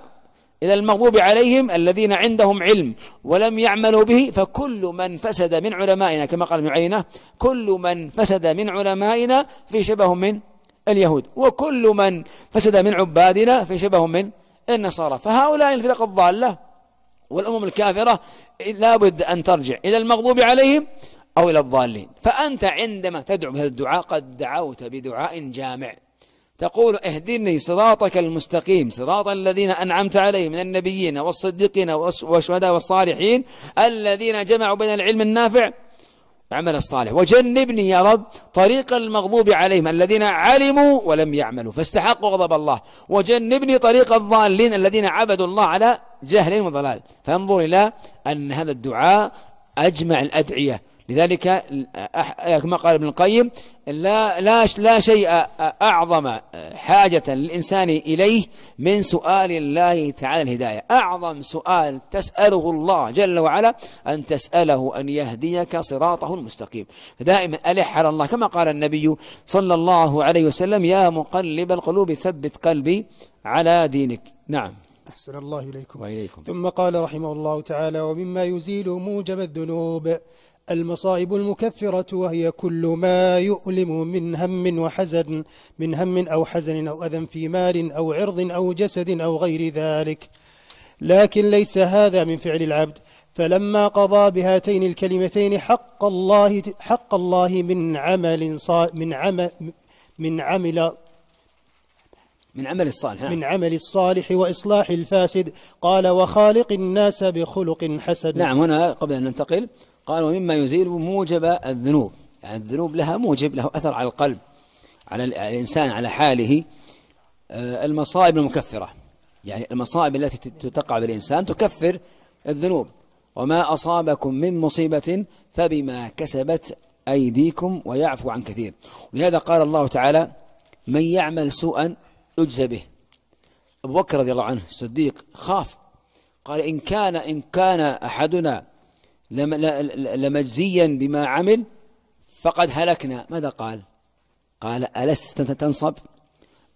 إلى المغضوب عليهم الذين عندهم علم ولم يعملوا به فكل من فسد من علمائنا كما قال ابن عينة كل من فسد من علمائنا في شبه من اليهود وكل من فسد من عبادنا في شبه من النصارى فهؤلاء الفرق الضالة والأمم الكافرة لابد أن ترجع إلى المغضوب عليهم أو إلى الضالين فأنت عندما تدعو بهذا الدعاء قد دعوت بدعاء جامع تقول اهدني صراطك المستقيم صراط الذين أنعمت عليهم من النبيين والصديقين والشهداء والصالحين الذين جمعوا بين العلم النافع عمل الصالح وجنبني يا رب طريق المغضوب عليهم الذين علموا ولم يعملوا فاستحقوا غضب الله وجنبني طريق الضالين الذين عبدوا الله على جهل وضلال فانظر إلى أن هذا الدعاء أجمع الأدعية لذلك كما قال ابن القيم لا لا لا شيء اعظم حاجه للانسان اليه من سؤال الله تعالى الهدايه، اعظم سؤال تساله الله جل وعلا ان تساله ان يهديك صراطه المستقيم، فدائما الح على الله كما قال النبي صلى الله عليه وسلم يا مقلب القلوب ثبت قلبي على دينك، نعم. أحسن الله إليكم وإليكم ثم قال رحمه الله تعالى ومما يزيل موجب الذنوب المصائب المكفرة وهي كل ما يؤلم من هم وحزن من هم أو حزن أو أذى في مال أو عرض أو جسد أو غير ذلك لكن ليس هذا من فعل العبد فلما قضى بهاتين الكلمتين حق الله حق الله من عمل من عمل من عمل من عمل الصالح نعم. من عمل الصالح وإصلاح الفاسد قال وخالق الناس بخلق حسن نعم هنا قبل أن ننتقل قال ومما يزيل موجب الذنوب يعني الذنوب لها موجب له أثر على القلب على الإنسان على حاله آه، المصائب المكفرة يعني المصائب التي تقع بالإنسان تكفر الذنوب وما أصابكم من مصيبة فبما كسبت أيديكم ويعفو عن كثير ولهذا قال الله تعالى من يعمل سوءا أجزى به أبو بكر رضي الله عنه الصديق خاف قال إن كان إن كان أحدنا لمجزيا بما عمل فقد هلكنا ماذا قال قال ألست تنصب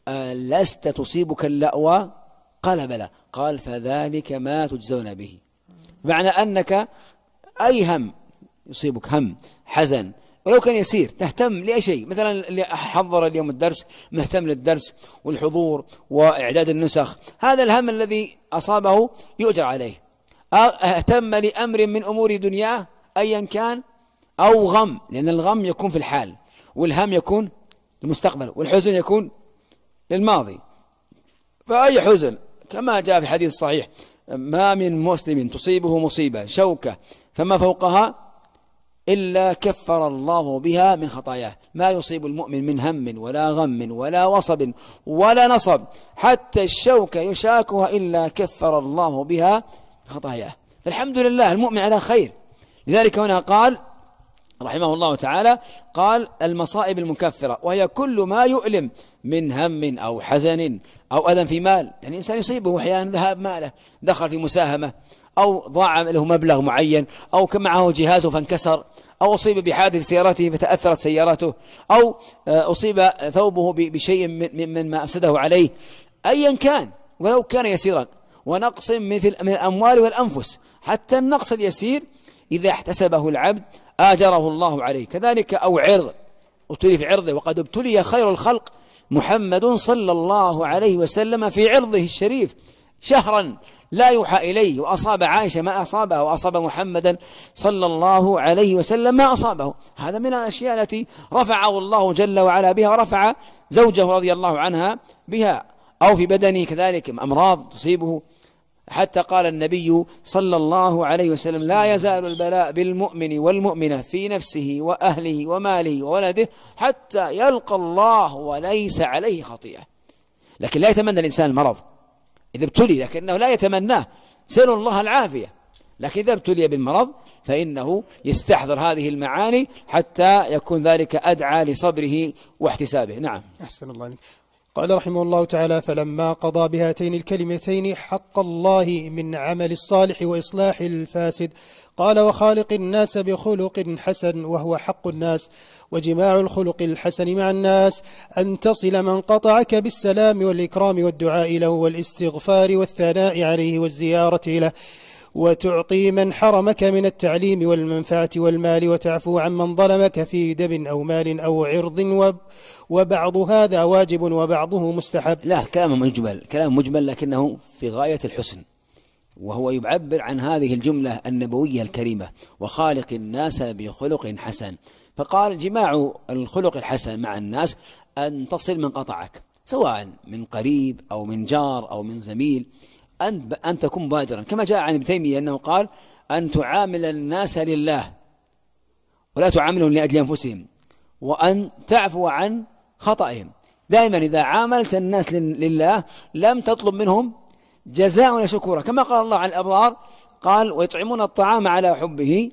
ألست تصيبك اللأوى قال بلى قال فذلك ما تجزون به معنى أنك أي هم يصيبك هم حزن ولو كان يسير تهتم لأي شيء مثلا اللي حضر اليوم الدرس مهتم للدرس والحضور وإعداد النسخ هذا الهم الذي أصابه يؤجر عليه اهتم لأمر من أمور دنياه أيا كان أو غم لأن الغم يكون في الحال والهم يكون للمستقبل والحزن يكون للماضي فأي حزن كما جاء في الحديث الصحيح ما من مسلم تصيبه مصيبة شوكة فما فوقها إلا كفر الله بها من خطاياه ما يصيب المؤمن من هم ولا غم ولا وصب ولا نصب حتى الشوكة يشاكها إلا كفر الله بها خطاياه فالحمد لله المؤمن على خير لذلك هنا قال رحمه الله تعالى قال المصائب المكفرة وهي كل ما يؤلم من هم أو حزن أو أذى في مال يعني الإنسان يصيبه أحيانا ذهاب ماله دخل في مساهمة أو ضاع له مبلغ معين أو كان معه جهازه فانكسر أو أصيب بحادث سيارته فتأثرت سيارته أو آه، أصيب ثوبه بشيء من ما أفسده عليه أيا كان ولو كان يسيرا ونقص مثل من الأموال والأنفس حتى النقص اليسير إذا احتسبه العبد آجره الله عليه كذلك أو عرض ابتلي في عرضه وقد ابتلي خير الخلق محمد صلى الله عليه وسلم في عرضه الشريف شهرا لا يوحى إليه وأصاب عائشة ما أصابها وأصاب محمدا صلى الله عليه وسلم ما أصابه هذا من الأشياء التي رفعه الله جل وعلا بها ورفع زوجه رضي الله عنها بها أو في بدنه كذلك أمراض تصيبه حتى قال النبي صلى الله عليه وسلم لا يزال البلاء بالمؤمن والمؤمنة في نفسه وأهله وماله وولده حتى يلقى الله وليس عليه خطيئة لكن لا يتمنى الإنسان المرض إذا ابتلي لكنه لا يتمناه سأل الله العافية لكن إذا ابتلي بالمرض فإنه يستحضر هذه المعاني حتى يكون ذلك أدعى لصبره واحتسابه نعم أحسن الله عليك قال رحمه الله تعالى فلما قضى بهاتين الكلمتين حق الله من عمل الصالح وإصلاح الفاسد قال وخالق الناس بخلق حسن وهو حق الناس وجماع الخلق الحسن مع الناس أن تصل من قطعك بالسلام والإكرام والدعاء له والاستغفار والثناء عليه والزيارة له وتعطي من حرمك من التعليم والمنفعة والمال وتعفو عن من ظلمك في دم أو مال أو عرض وبعض هذا واجب وبعضه مستحب لا كلام مجمل كلام مجمل لكنه في غاية الحسن وهو يعبر عن هذه الجملة النبوية الكريمة وخالق الناس بخلق حسن فقال جماع الخلق الحسن مع الناس أن تصل من قطعك سواء من قريب أو من جار أو من زميل أن أن تكون مبادرا كما جاء عن ابن تيمية أنه قال أن تعامل الناس لله ولا تعاملهم لأجل أنفسهم وأن تعفو عن خطأهم دائما إذا عاملت الناس لله لم تطلب منهم جزاء ولا شكورا كما قال الله عن الأبرار قال ويطعمون الطعام على حبه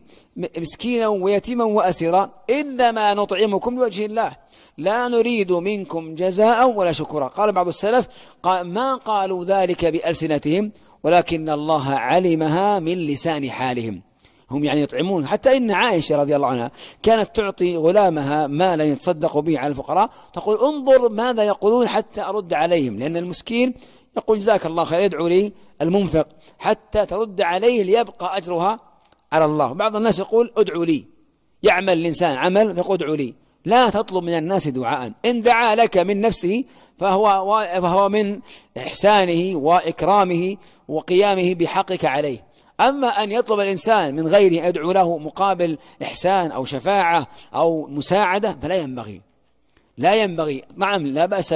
مسكينا ويتيما وأسيرا إنما نطعمكم لوجه الله لا نريد منكم جزاء ولا شكرا قال بعض السلف قال ما قالوا ذلك بألسنتهم ولكن الله علمها من لسان حالهم هم يعني يطعمون حتى إن عائشة رضي الله عنها كانت تعطي غلامها مالا يتصدق به على الفقراء تقول انظر ماذا يقولون حتى أرد عليهم لأن المسكين يقول جزاك الله خير يدعو لي المنفق حتى ترد عليه ليبقى أجرها على الله بعض الناس يقول ادعو لي يعمل الإنسان عمل فيقول ادعو لي لا تطلب من الناس دعاء إن دعا لك من نفسه فهو, فهو من إحسانه وإكرامه وقيامه بحقك عليه أما أن يطلب الإنسان من غيره يدعو له مقابل إحسان أو شفاعة أو مساعدة فلا ينبغي لا ينبغي نعم لا بأس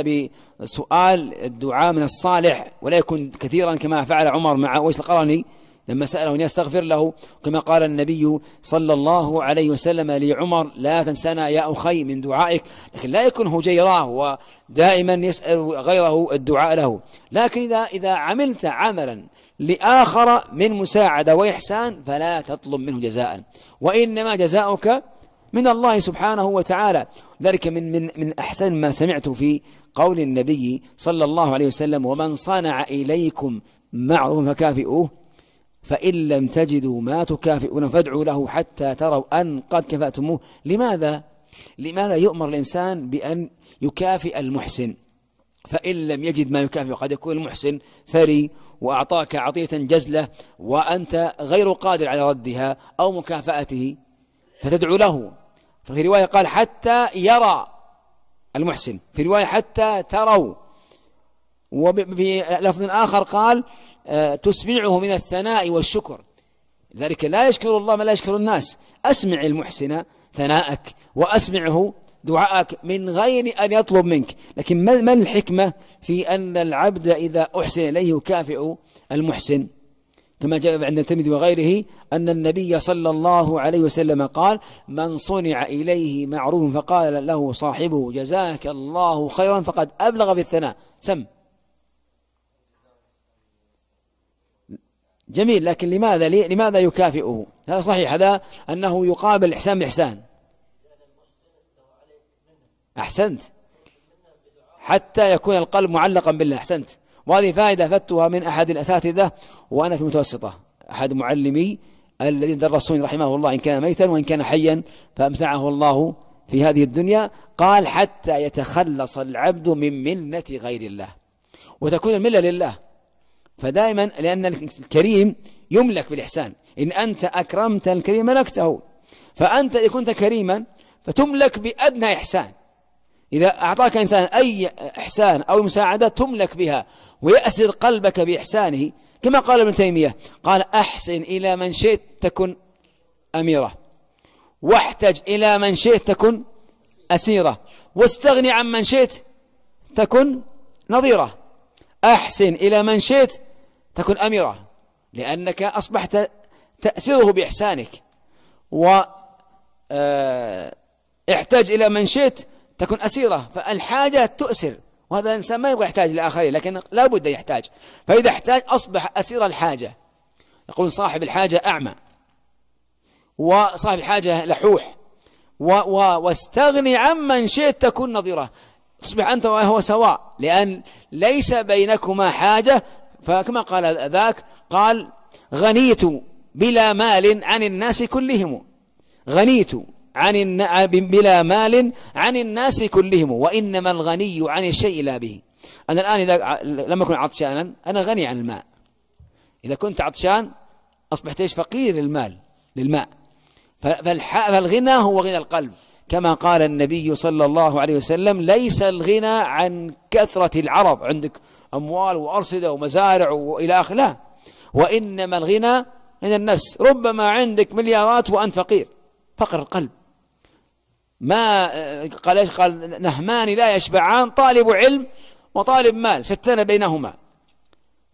بسؤال الدعاء من الصالح ولا يكون كثيرا كما فعل عمر مع أويس القرني لما سأله أن يستغفر له كما قال النبي صلى الله عليه وسلم لعمر لا تنسنا يا أخي من دعائك لكن لا يكون هجيراه ودائما يسأل غيره الدعاء له لكن إذا, إذا عملت عملا لآخر من مساعدة وإحسان فلا تطلب منه جزاء وإنما جزاؤك من الله سبحانه وتعالى ذلك من من من احسن ما سمعت في قول النبي صلى الله عليه وسلم ومن صنع اليكم معروفا فكافئوه فان لم تجدوا ما تكافئون فادعوا له حتى تروا ان قد كفاتموه لماذا؟ لماذا يؤمر الانسان بان يكافئ المحسن؟ فإن لم يجد ما يكافئ قد يكون المحسن ثري وأعطاك عطية جزلة وأنت غير قادر على ردها أو مكافأته فتدعو له ففي رواية قال حتى يرى المحسن في رواية حتى تروا وفي لفظ آخر قال آه، تسمعه من الثناء والشكر ذلك لا يشكر الله ما لا يشكر الناس أسمع المحسن ثناءك وأسمعه دعاءك من غير أن يطلب منك لكن ما الحكمة في أن العبد إذا أحسن إليه يكافئ المحسن كما جاء عند الترمذي وغيره أن النبي صلى الله عليه وسلم قال من صنع إليه معروف فقال له صاحبه جزاك الله خيرا فقد أبلغ في الثناء سم جميل لكن لماذا لماذا يكافئه هذا صحيح هذا أنه يقابل إحسان بإحسان أحسنت حتى يكون القلب معلقا بالله أحسنت وهذه فائدة فتها من أحد الأساتذة وأنا في المتوسطة أحد معلمي الذي درسوني رحمه الله إن كان ميتا وإن كان حيا فأمتعه الله في هذه الدنيا قال حتى يتخلص العبد من منة غير الله وتكون الملة لله فدائما لأن الكريم يملك بالإحسان إن أنت أكرمت الكريم ملكته فأنت إذا كنت كريما فتملك بأدنى إحسان إذا أعطاك إنسان أي إحسان أو مساعدة تملك بها ويأسر قلبك بإحسانه كما قال ابن تيمية قال أحسن إلى من شئت تكن أميرة واحتج إلى من شئت تكن أسيرة واستغني عن من شئت تكن نظيرة أحسن إلى من شئت تكن أميرة لأنك أصبحت تأسره بإحسانك و آه، احتج إلى من شئت تكون أسيرة فالحاجة تؤسر وهذا الإنسان ما يبغى يحتاج لآخرين لكن لابد يحتاج فإذا احتاج أصبح أسير الحاجة يقول صاحب الحاجة أعمى وصاحب الحاجة لحوح و و واستغني عمن شئت تكون نظيره تصبح أنت وهو سواء لأن ليس بينكما حاجة فكما قال ذاك قال غنيت بلا مال عن الناس كلهم غنيت عن بلا مال عن الناس كلهم وإنما الغني عن الشيء لا به أنا الآن إذا لم أكن عطشانا أنا غني عن الماء إذا كنت عطشان أصبحت إيش فقير للمال للماء فالح... فالغنى هو غنى القلب كما قال النبي صلى الله عليه وسلم ليس الغنى عن كثرة العرب عندك أموال وأرصدة ومزارع وإلى آخره لا وإنما الغنى من النفس ربما عندك مليارات وأنت فقير فقر القلب ما قال ايش قال نهمان لا يشبعان طالب علم وطالب مال شتان بينهما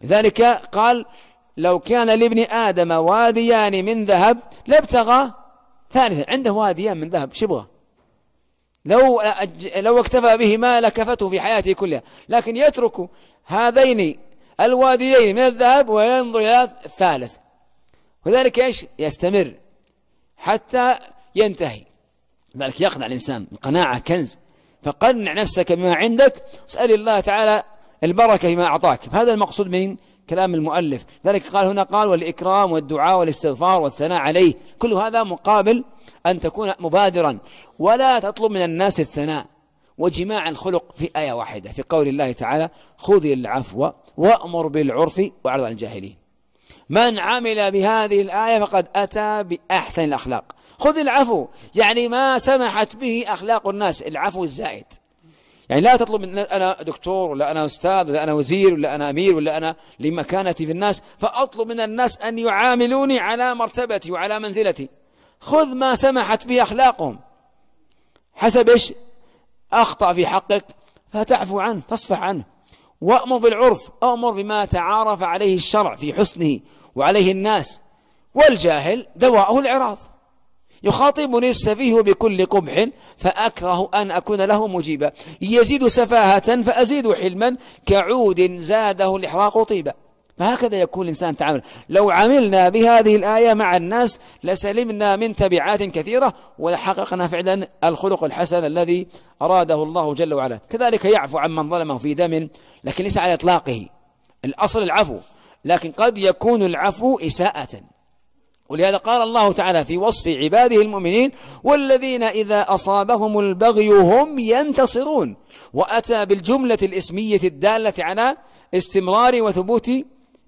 لذلك قال لو كان لابن ادم واديان من ذهب لابتغى ثالثا عنده واديان من ذهب شبغه لو لو اكتفى بهما لكفته في حياته كلها لكن يترك هذين الواديين من الذهب وينظر الى الثالث وذلك ايش يستمر حتى ينتهي ذلك يقنع الإنسان القناعة كنز فقنع نفسك بما عندك اسأل الله تعالى البركة فيما أعطاك هذا المقصود من كلام المؤلف ذلك قال هنا قال والإكرام والدعاء والاستغفار والثناء عليه كل هذا مقابل أن تكون مبادرا ولا تطلب من الناس الثناء وجماع الخلق في آية واحدة في قول الله تعالى خذ العفو وأمر بالعرف وأعرض عن الجاهلين من عمل بهذه الآية فقد أتى بأحسن الأخلاق خذ العفو يعني ما سمحت به أخلاق الناس العفو الزائد يعني لا تطلب من أنا دكتور ولا أنا أستاذ ولا أنا وزير ولا أنا أمير ولا أنا لمكانتي في الناس فأطلب من الناس أن يعاملوني على مرتبتي وعلى منزلتي خذ ما سمحت به أخلاقهم حسب إيش أخطأ في حقك فتعفو عنه تصفح عنه وأمر بالعرف أمر بما تعارف عليه الشرع في حسنه وعليه الناس والجاهل دواءه الإعراض يخاطبني السفيه بكل قبح فأكره أن أكون له مجيبا يزيد سفاهة فأزيد حلما كعود زاده الإحراق طيبا فهكذا يكون الإنسان تعامل لو عملنا بهذه الآية مع الناس لسلمنا من تبعات كثيرة ولحققنا فعلا الخلق الحسن الذي أراده الله جل وعلا كذلك يعفو عمن ظلمه في دم لكن ليس على إطلاقه الأصل العفو لكن قد يكون العفو إساءة ولهذا قال الله تعالى في وصف عباده المؤمنين والذين إذا أصابهم البغي هم ينتصرون وأتى بالجملة الإسمية الدالة على استمرار وثبوت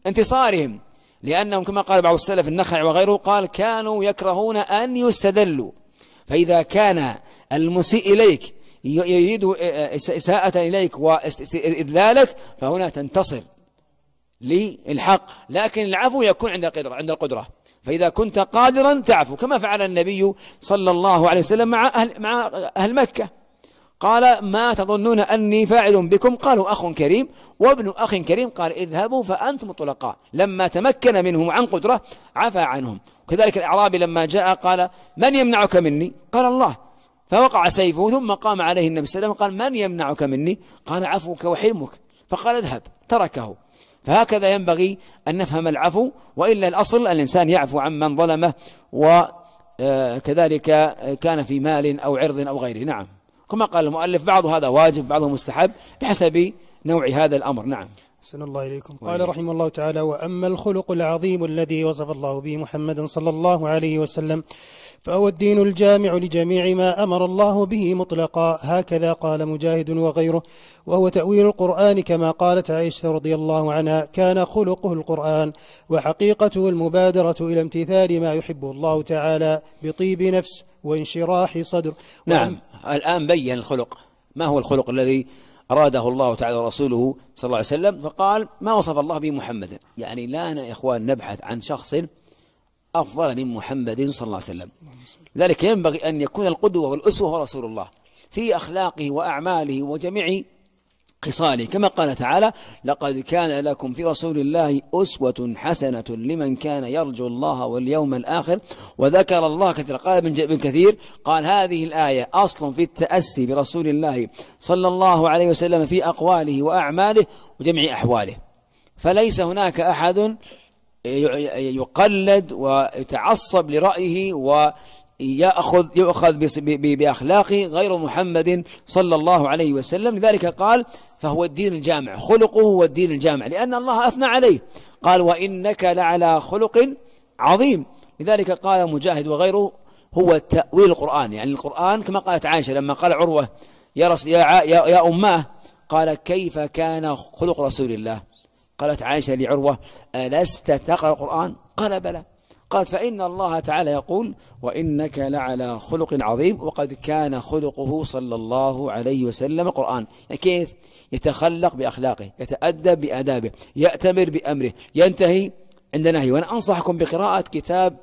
انتصارهم لأنهم كما قال بعض السلف النخع وغيره قال كانوا يكرهون أن يستدلوا فإذا كان المسيء إليك يريد إساءة إليك وإذلالك فهنا تنتصر للحق لكن العفو يكون عند القدرة عند القدرة فإذا كنت قادرا تعفو كما فعل النبي صلى الله عليه وسلم مع أهل, مع أهل مكة قال ما تظنون أني فاعل بكم قالوا أخ كريم وابن أخ كريم قال اذهبوا فأنتم طلقاء لما تمكن منهم عن قدرة عفى عنهم كذلك الأعرابي لما جاء قال من يمنعك مني قال الله فوقع سيفه ثم قام عليه النبي صلى الله عليه وسلم قال من يمنعك مني قال عفوك وحلمك فقال اذهب تركه فهكذا ينبغي أن نفهم العفو وإلا الأصل الإنسان يعفو عن من ظلمه وكذلك آه، آه، كان في مال أو عرض أو غيره نعم كما قال المؤلف بعض هذا واجب بعضه مستحب بحسب نوع هذا الأمر نعم أحسن الله إليكم قال رحمه الله تعالى وأما الخلق العظيم الذي وصف الله به محمدا صلى الله عليه وسلم فهو الدين الجامع لجميع ما أمر الله به مطلقا هكذا قال مجاهد وغيره وهو تأويل القرآن كما قالت عائشة رضي الله عنها كان خلقه القرآن وحقيقته المبادرة إلى امتثال ما يحب الله تعالى بطيب نفس وانشراح صدر نعم الآن بين الخلق ما هو الخلق الذي أراده الله تعالى ورسوله صلى الله عليه وسلم فقال ما وصف الله به محمدا يعني لا أنا يا إخوان نبحث عن شخص أفضل من محمد صلى الله عليه وسلم ذلك ينبغي أن يكون القدوة والأسوة هو رسول الله في أخلاقه وأعماله وجميع خصاله كما قال تعالى لقد كان لكم في رسول الله أسوة حسنة لمن كان يرجو الله واليوم الآخر وذكر الله كثيرا قال ابن كثير قال هذه الآية أصل في التأسي برسول الله صلى الله عليه وسلم في أقواله وأعماله وجمع أحواله فليس هناك أحد يقلد ويتعصب لرأيه و يأخذ يؤخذ بأخلاقه غير محمد صلى الله عليه وسلم لذلك قال فهو الدين الجامع خلقه هو الدين الجامع لأن الله أثنى عليه قال وإنك لعلى خلق عظيم لذلك قال مجاهد وغيره هو تأويل القرآن يعني القرآن كما قالت عائشة لما قال عروة يا, رس يا, يا, يا أماه قال كيف كان خلق رسول الله قالت عائشة لعروة ألست تقرأ القرآن قال بلى قالت فإن الله تعالى يقول وإنك لعلى خلق عظيم وقد كان خلقه صلى الله عليه وسلم القرآن يعني كيف يتخلق بأخلاقه يتأدب بآدابه يأتمر بأمره ينتهي عند نهي وأنا أنصحكم بقراءة كتاب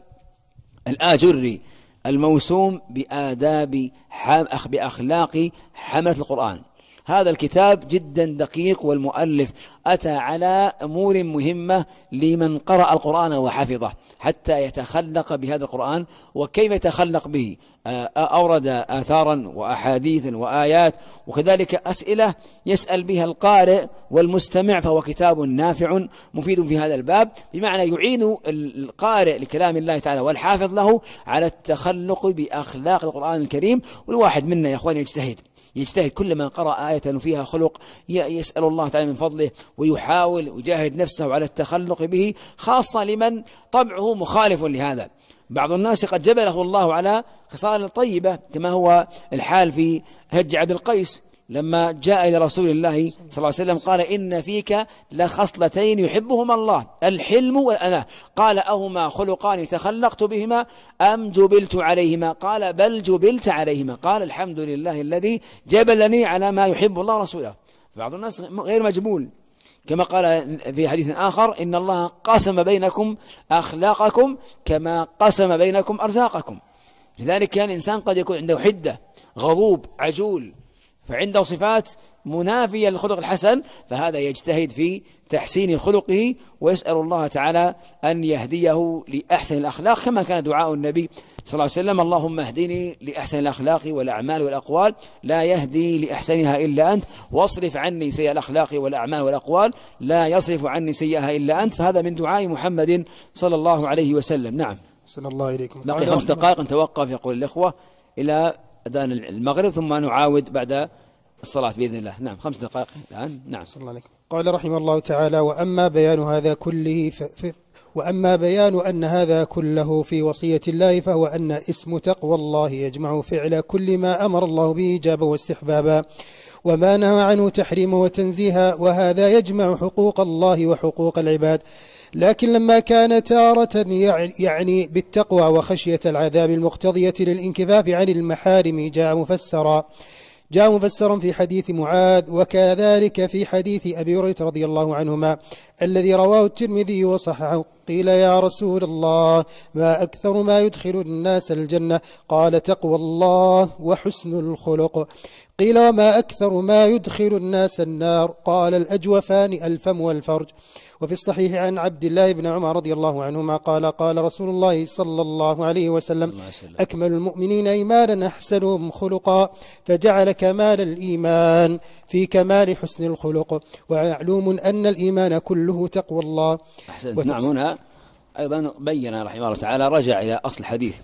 الآجري الموسوم بآداب أخ بأخلاق حملة القرآن هذا الكتاب جدا دقيق والمؤلف أتى على أمور مهمة لمن قرأ القرآن وحفظه حتى يتخلق بهذا القرآن وكيف يتخلق به آه، أورد آثارا وأحاديث وآيات وكذلك أسئلة يسأل بها القارئ والمستمع فهو كتاب نافع مفيد في هذا الباب بمعنى يعين القارئ لكلام الله تعالى والحافظ له على التخلق بأخلاق القرآن الكريم والواحد منا يا أخواني يجتهد يجتهد كل من قرأ آية فيها خلق يسأل الله تعالى من فضله ويحاول ويجاهد نفسه على التخلق به خاصة لمن طبعه مخالف لهذا بعض الناس قد جبله الله على خصال طيبة كما هو الحال في هج عبد القيس لما جاء إلى رسول الله صلى الله عليه وسلم قال إن فيك لخصلتين يحبهما الله الحلم والأنا قال أهما خلقان تخلقت بهما أم جبلت عليهما قال بل جبلت عليهما قال الحمد لله الذي جبلني على ما يحب الله رسوله بعض الناس غير مجبول كما قال في حديث آخر إن الله قسم بينكم أخلاقكم كما قسم بينكم أرزاقكم لذلك كان الإنسان قد يكون عنده حدة غضوب عجول فعنده صفات منافية للخلق الحسن فهذا يجتهد في تحسين خلقه ويسأل الله تعالى أن يهديه لأحسن الأخلاق كما كان دعاء النبي صلى الله عليه وسلم اللهم اهدني لأحسن الأخلاق والأعمال والأقوال لا يهدي لأحسنها إلا أنت واصرف عني سيء الأخلاق والأعمال والأقوال لا يصرف عني سيئها إلا أنت فهذا من دعاء محمد صلى الله عليه وسلم نعم صلى الله عليكم بقي خمس دقائق نتوقف يقول الإخوة إلى أذان المغرب ثم نعاود بعد الصلاة بإذن الله نعم خمس دقائق الآن نعم صلى الله عليكم قال رحمه الله تعالى وأما بيان هذا كله وأما بيان أن هذا كله في وصية الله فهو أن اسم تقوى الله يجمع فعل كل ما أمر الله به إيجابا واستحبابا وما نهى عنه تحريما وتنزيها وهذا يجمع حقوق الله وحقوق العباد لكن لما كان تارة يعني, يعني بالتقوى وخشية العذاب المقتضية للانكفاف عن المحارم جاء مفسرا جاء مفسرا في حديث معاذ وكذلك في حديث أبي هريرة رضي الله عنهما الذي رواه الترمذي وصححه قيل يا رسول الله ما أكثر ما يدخل الناس الجنة قال تقوى الله وحسن الخلق قيل وما أكثر ما يدخل الناس النار قال الأجوفان الفم والفرج وفي الصحيح عن عبد الله بن عمر رضي الله عنهما قال قال رسول الله صلى الله عليه وسلم أكمل المؤمنين إيمانا أحسنهم خلقا فجعل كمال الإيمان في كمال حسن الخلق ومعلوم أن الإيمان كله تقوى الله أحسنت نعم هنا أيضا بين رحمه الله تعالى رجع إلى أصل الحديث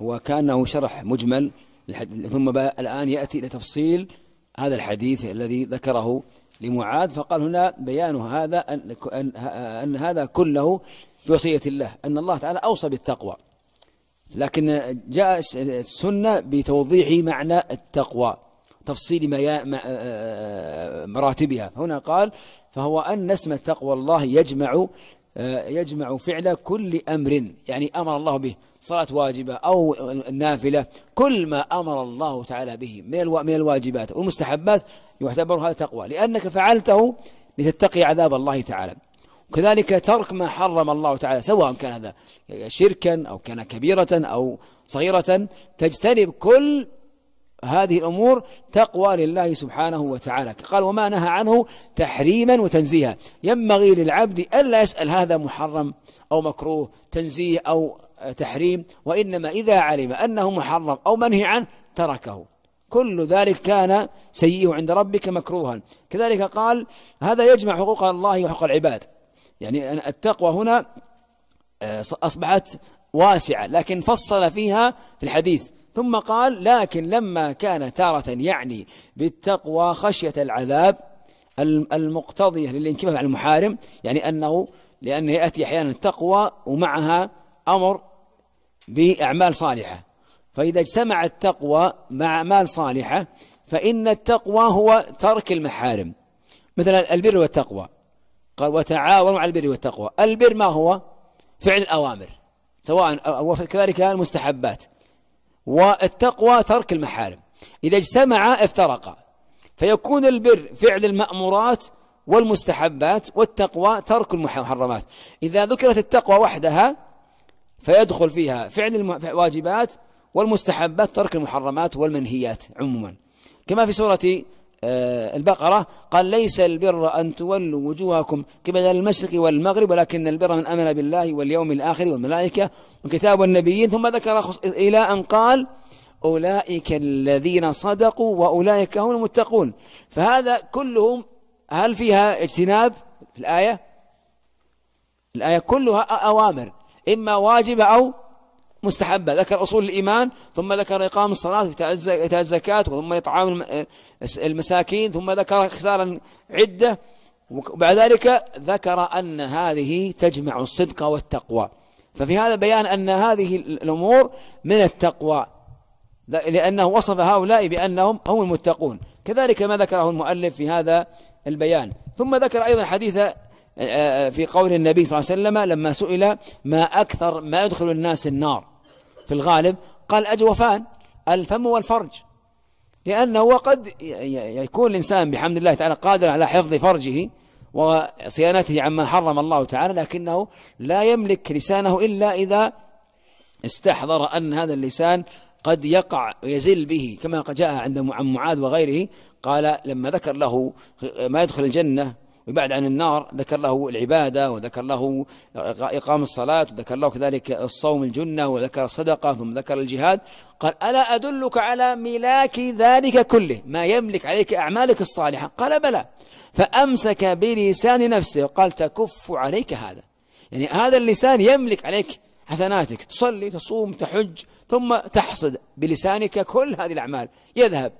وكانه شرح مجمل ثم الآن يأتي إلى تفصيل هذا الحديث الذي ذكره لمعاذ فقال هنا بيان هذا أن, أن هذا كله في وصية الله أن الله تعالى أوصى بالتقوى لكن جاء السنة بتوضيح معنى التقوى تفصيل آه، مراتبها هنا قال فهو أن اسم تقوى الله يجمع آه، يجمع فعل كل أمر يعني أمر الله به صلاة واجبة أو النافلة كل ما أمر الله تعالى به من الواجبات والمستحبات يعتبر هذا تقوى لأنك فعلته لتتقي عذاب الله تعالى وكذلك ترك ما حرم الله تعالى سواء كان هذا شركا أو كان كبيرة أو صغيرة تجتنب كل هذه الأمور تقوى لله سبحانه وتعالى قال وما نهى عنه تحريما وتنزيها ينبغي للعبد ألا يسأل هذا محرم أو مكروه تنزيه أو تحريم وإنما إذا علم أنه محرم أو منهي عنه تركه كل ذلك كان سيئه عند ربك مكروها كذلك قال هذا يجمع حقوق الله وحق العباد يعني التقوى هنا آه، أصبحت واسعة لكن فصل فيها في الحديث ثم قال لكن لما كان تارة يعني بالتقوى خشية العذاب المقتضية للانكفاف عن المحارم يعني أنه لأنه يأتي أحيانا التقوى ومعها أمر بأعمال صالحة فإذا اجتمع التقوى مع أعمال صالحة فإن التقوى هو ترك المحارم مثلا البر والتقوى قال وتعاونوا على البر والتقوى البر ما هو فعل الأوامر سواء وكذلك المستحبات والتقوى ترك المحارم إذا اجتمعا افترقا فيكون البر فعل المأمورات والمستحبات والتقوى ترك المحرمات إذا ذكرت التقوى وحدها فيدخل فيها فعل الواجبات والمستحبات ترك المحرمات والمنهيات عموما كما في سورة آه، البقرة قال ليس البر أن تولوا وجوهكم قبل المشرق والمغرب ولكن البر من أمن بالله واليوم الآخر والملائكة وكتاب النبيين ثم ذكر إلى أن قال أولئك الذين صدقوا وأولئك هم المتقون فهذا كلهم هل فيها اجتناب في الآية الآية كلها أوامر إما واجبة أو مستحبة ذكر أصول الإيمان ثم ذكر إقام الصلاة وإيتاء الزكاة ثم إطعام المساكين ثم ذكر خسارا عدة وبعد ذلك ذكر أن هذه تجمع الصدق والتقوى ففي هذا بيان أن هذه الأمور من التقوى لأنه وصف هؤلاء بأنهم هم المتقون كذلك ما ذكره المؤلف في هذا البيان ثم ذكر أيضا حديث في قول النبي صلى الله عليه وسلم لما سئل ما أكثر ما يدخل الناس النار في الغالب قال أجوفان الفم والفرج لأنه قد يكون الإنسان بحمد الله تعالى قادرا على حفظ فرجه وصيانته عما حرم الله تعالى لكنه لا يملك لسانه إلا إذا استحضر أن هذا اللسان قد يقع ويزل به كما جاء عند عن معاذ وغيره قال لما ذكر له ما يدخل الجنة ويبعد عن النار ذكر له العبادة وذكر له إقام الصلاة وذكر له كذلك الصوم الجنة وذكر الصدقة ثم ذكر الجهاد قال ألا أدلك على ملاك ذلك كله ما يملك عليك أعمالك الصالحة قال بلى فأمسك بلسان نفسه وقال تكف عليك هذا يعني هذا اللسان يملك عليك حسناتك تصلي تصوم تحج ثم تحصد بلسانك كل هذه الأعمال يذهب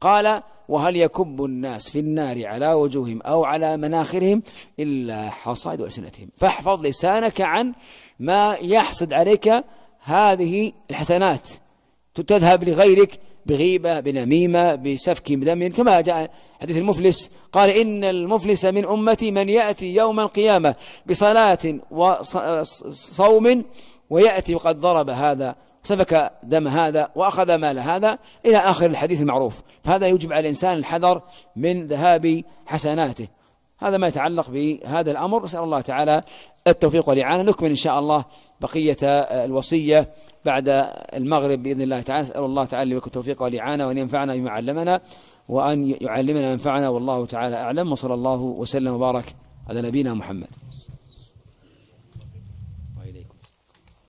قال وهل يكب الناس في النار على وجوههم أو على مناخرهم إلا حصائد ألسنتهم فاحفظ لسانك عن ما يحصد عليك هذه الحسنات تذهب لغيرك بغيبة بنميمة بسفك دم كما جاء حديث المفلس قال إن المفلس من أمتي من يأتي يوم القيامة بصلاة وصوم ويأتي وقد ضرب هذا سفك دم هذا واخذ مال هذا الى اخر الحديث المعروف فهذا يجب على الانسان الحذر من ذهاب حسناته هذا ما يتعلق بهذا الامر نسال الله تعالى التوفيق والاعانه نكمل ان شاء الله بقيه الوصيه بعد المغرب باذن الله تعالى اسال الله تعالى لي التوفيق والاعانه وان ينفعنا بما علمنا وان يعلمنا ما ينفعنا والله تعالى اعلم وصلى الله وسلم وبارك على نبينا محمد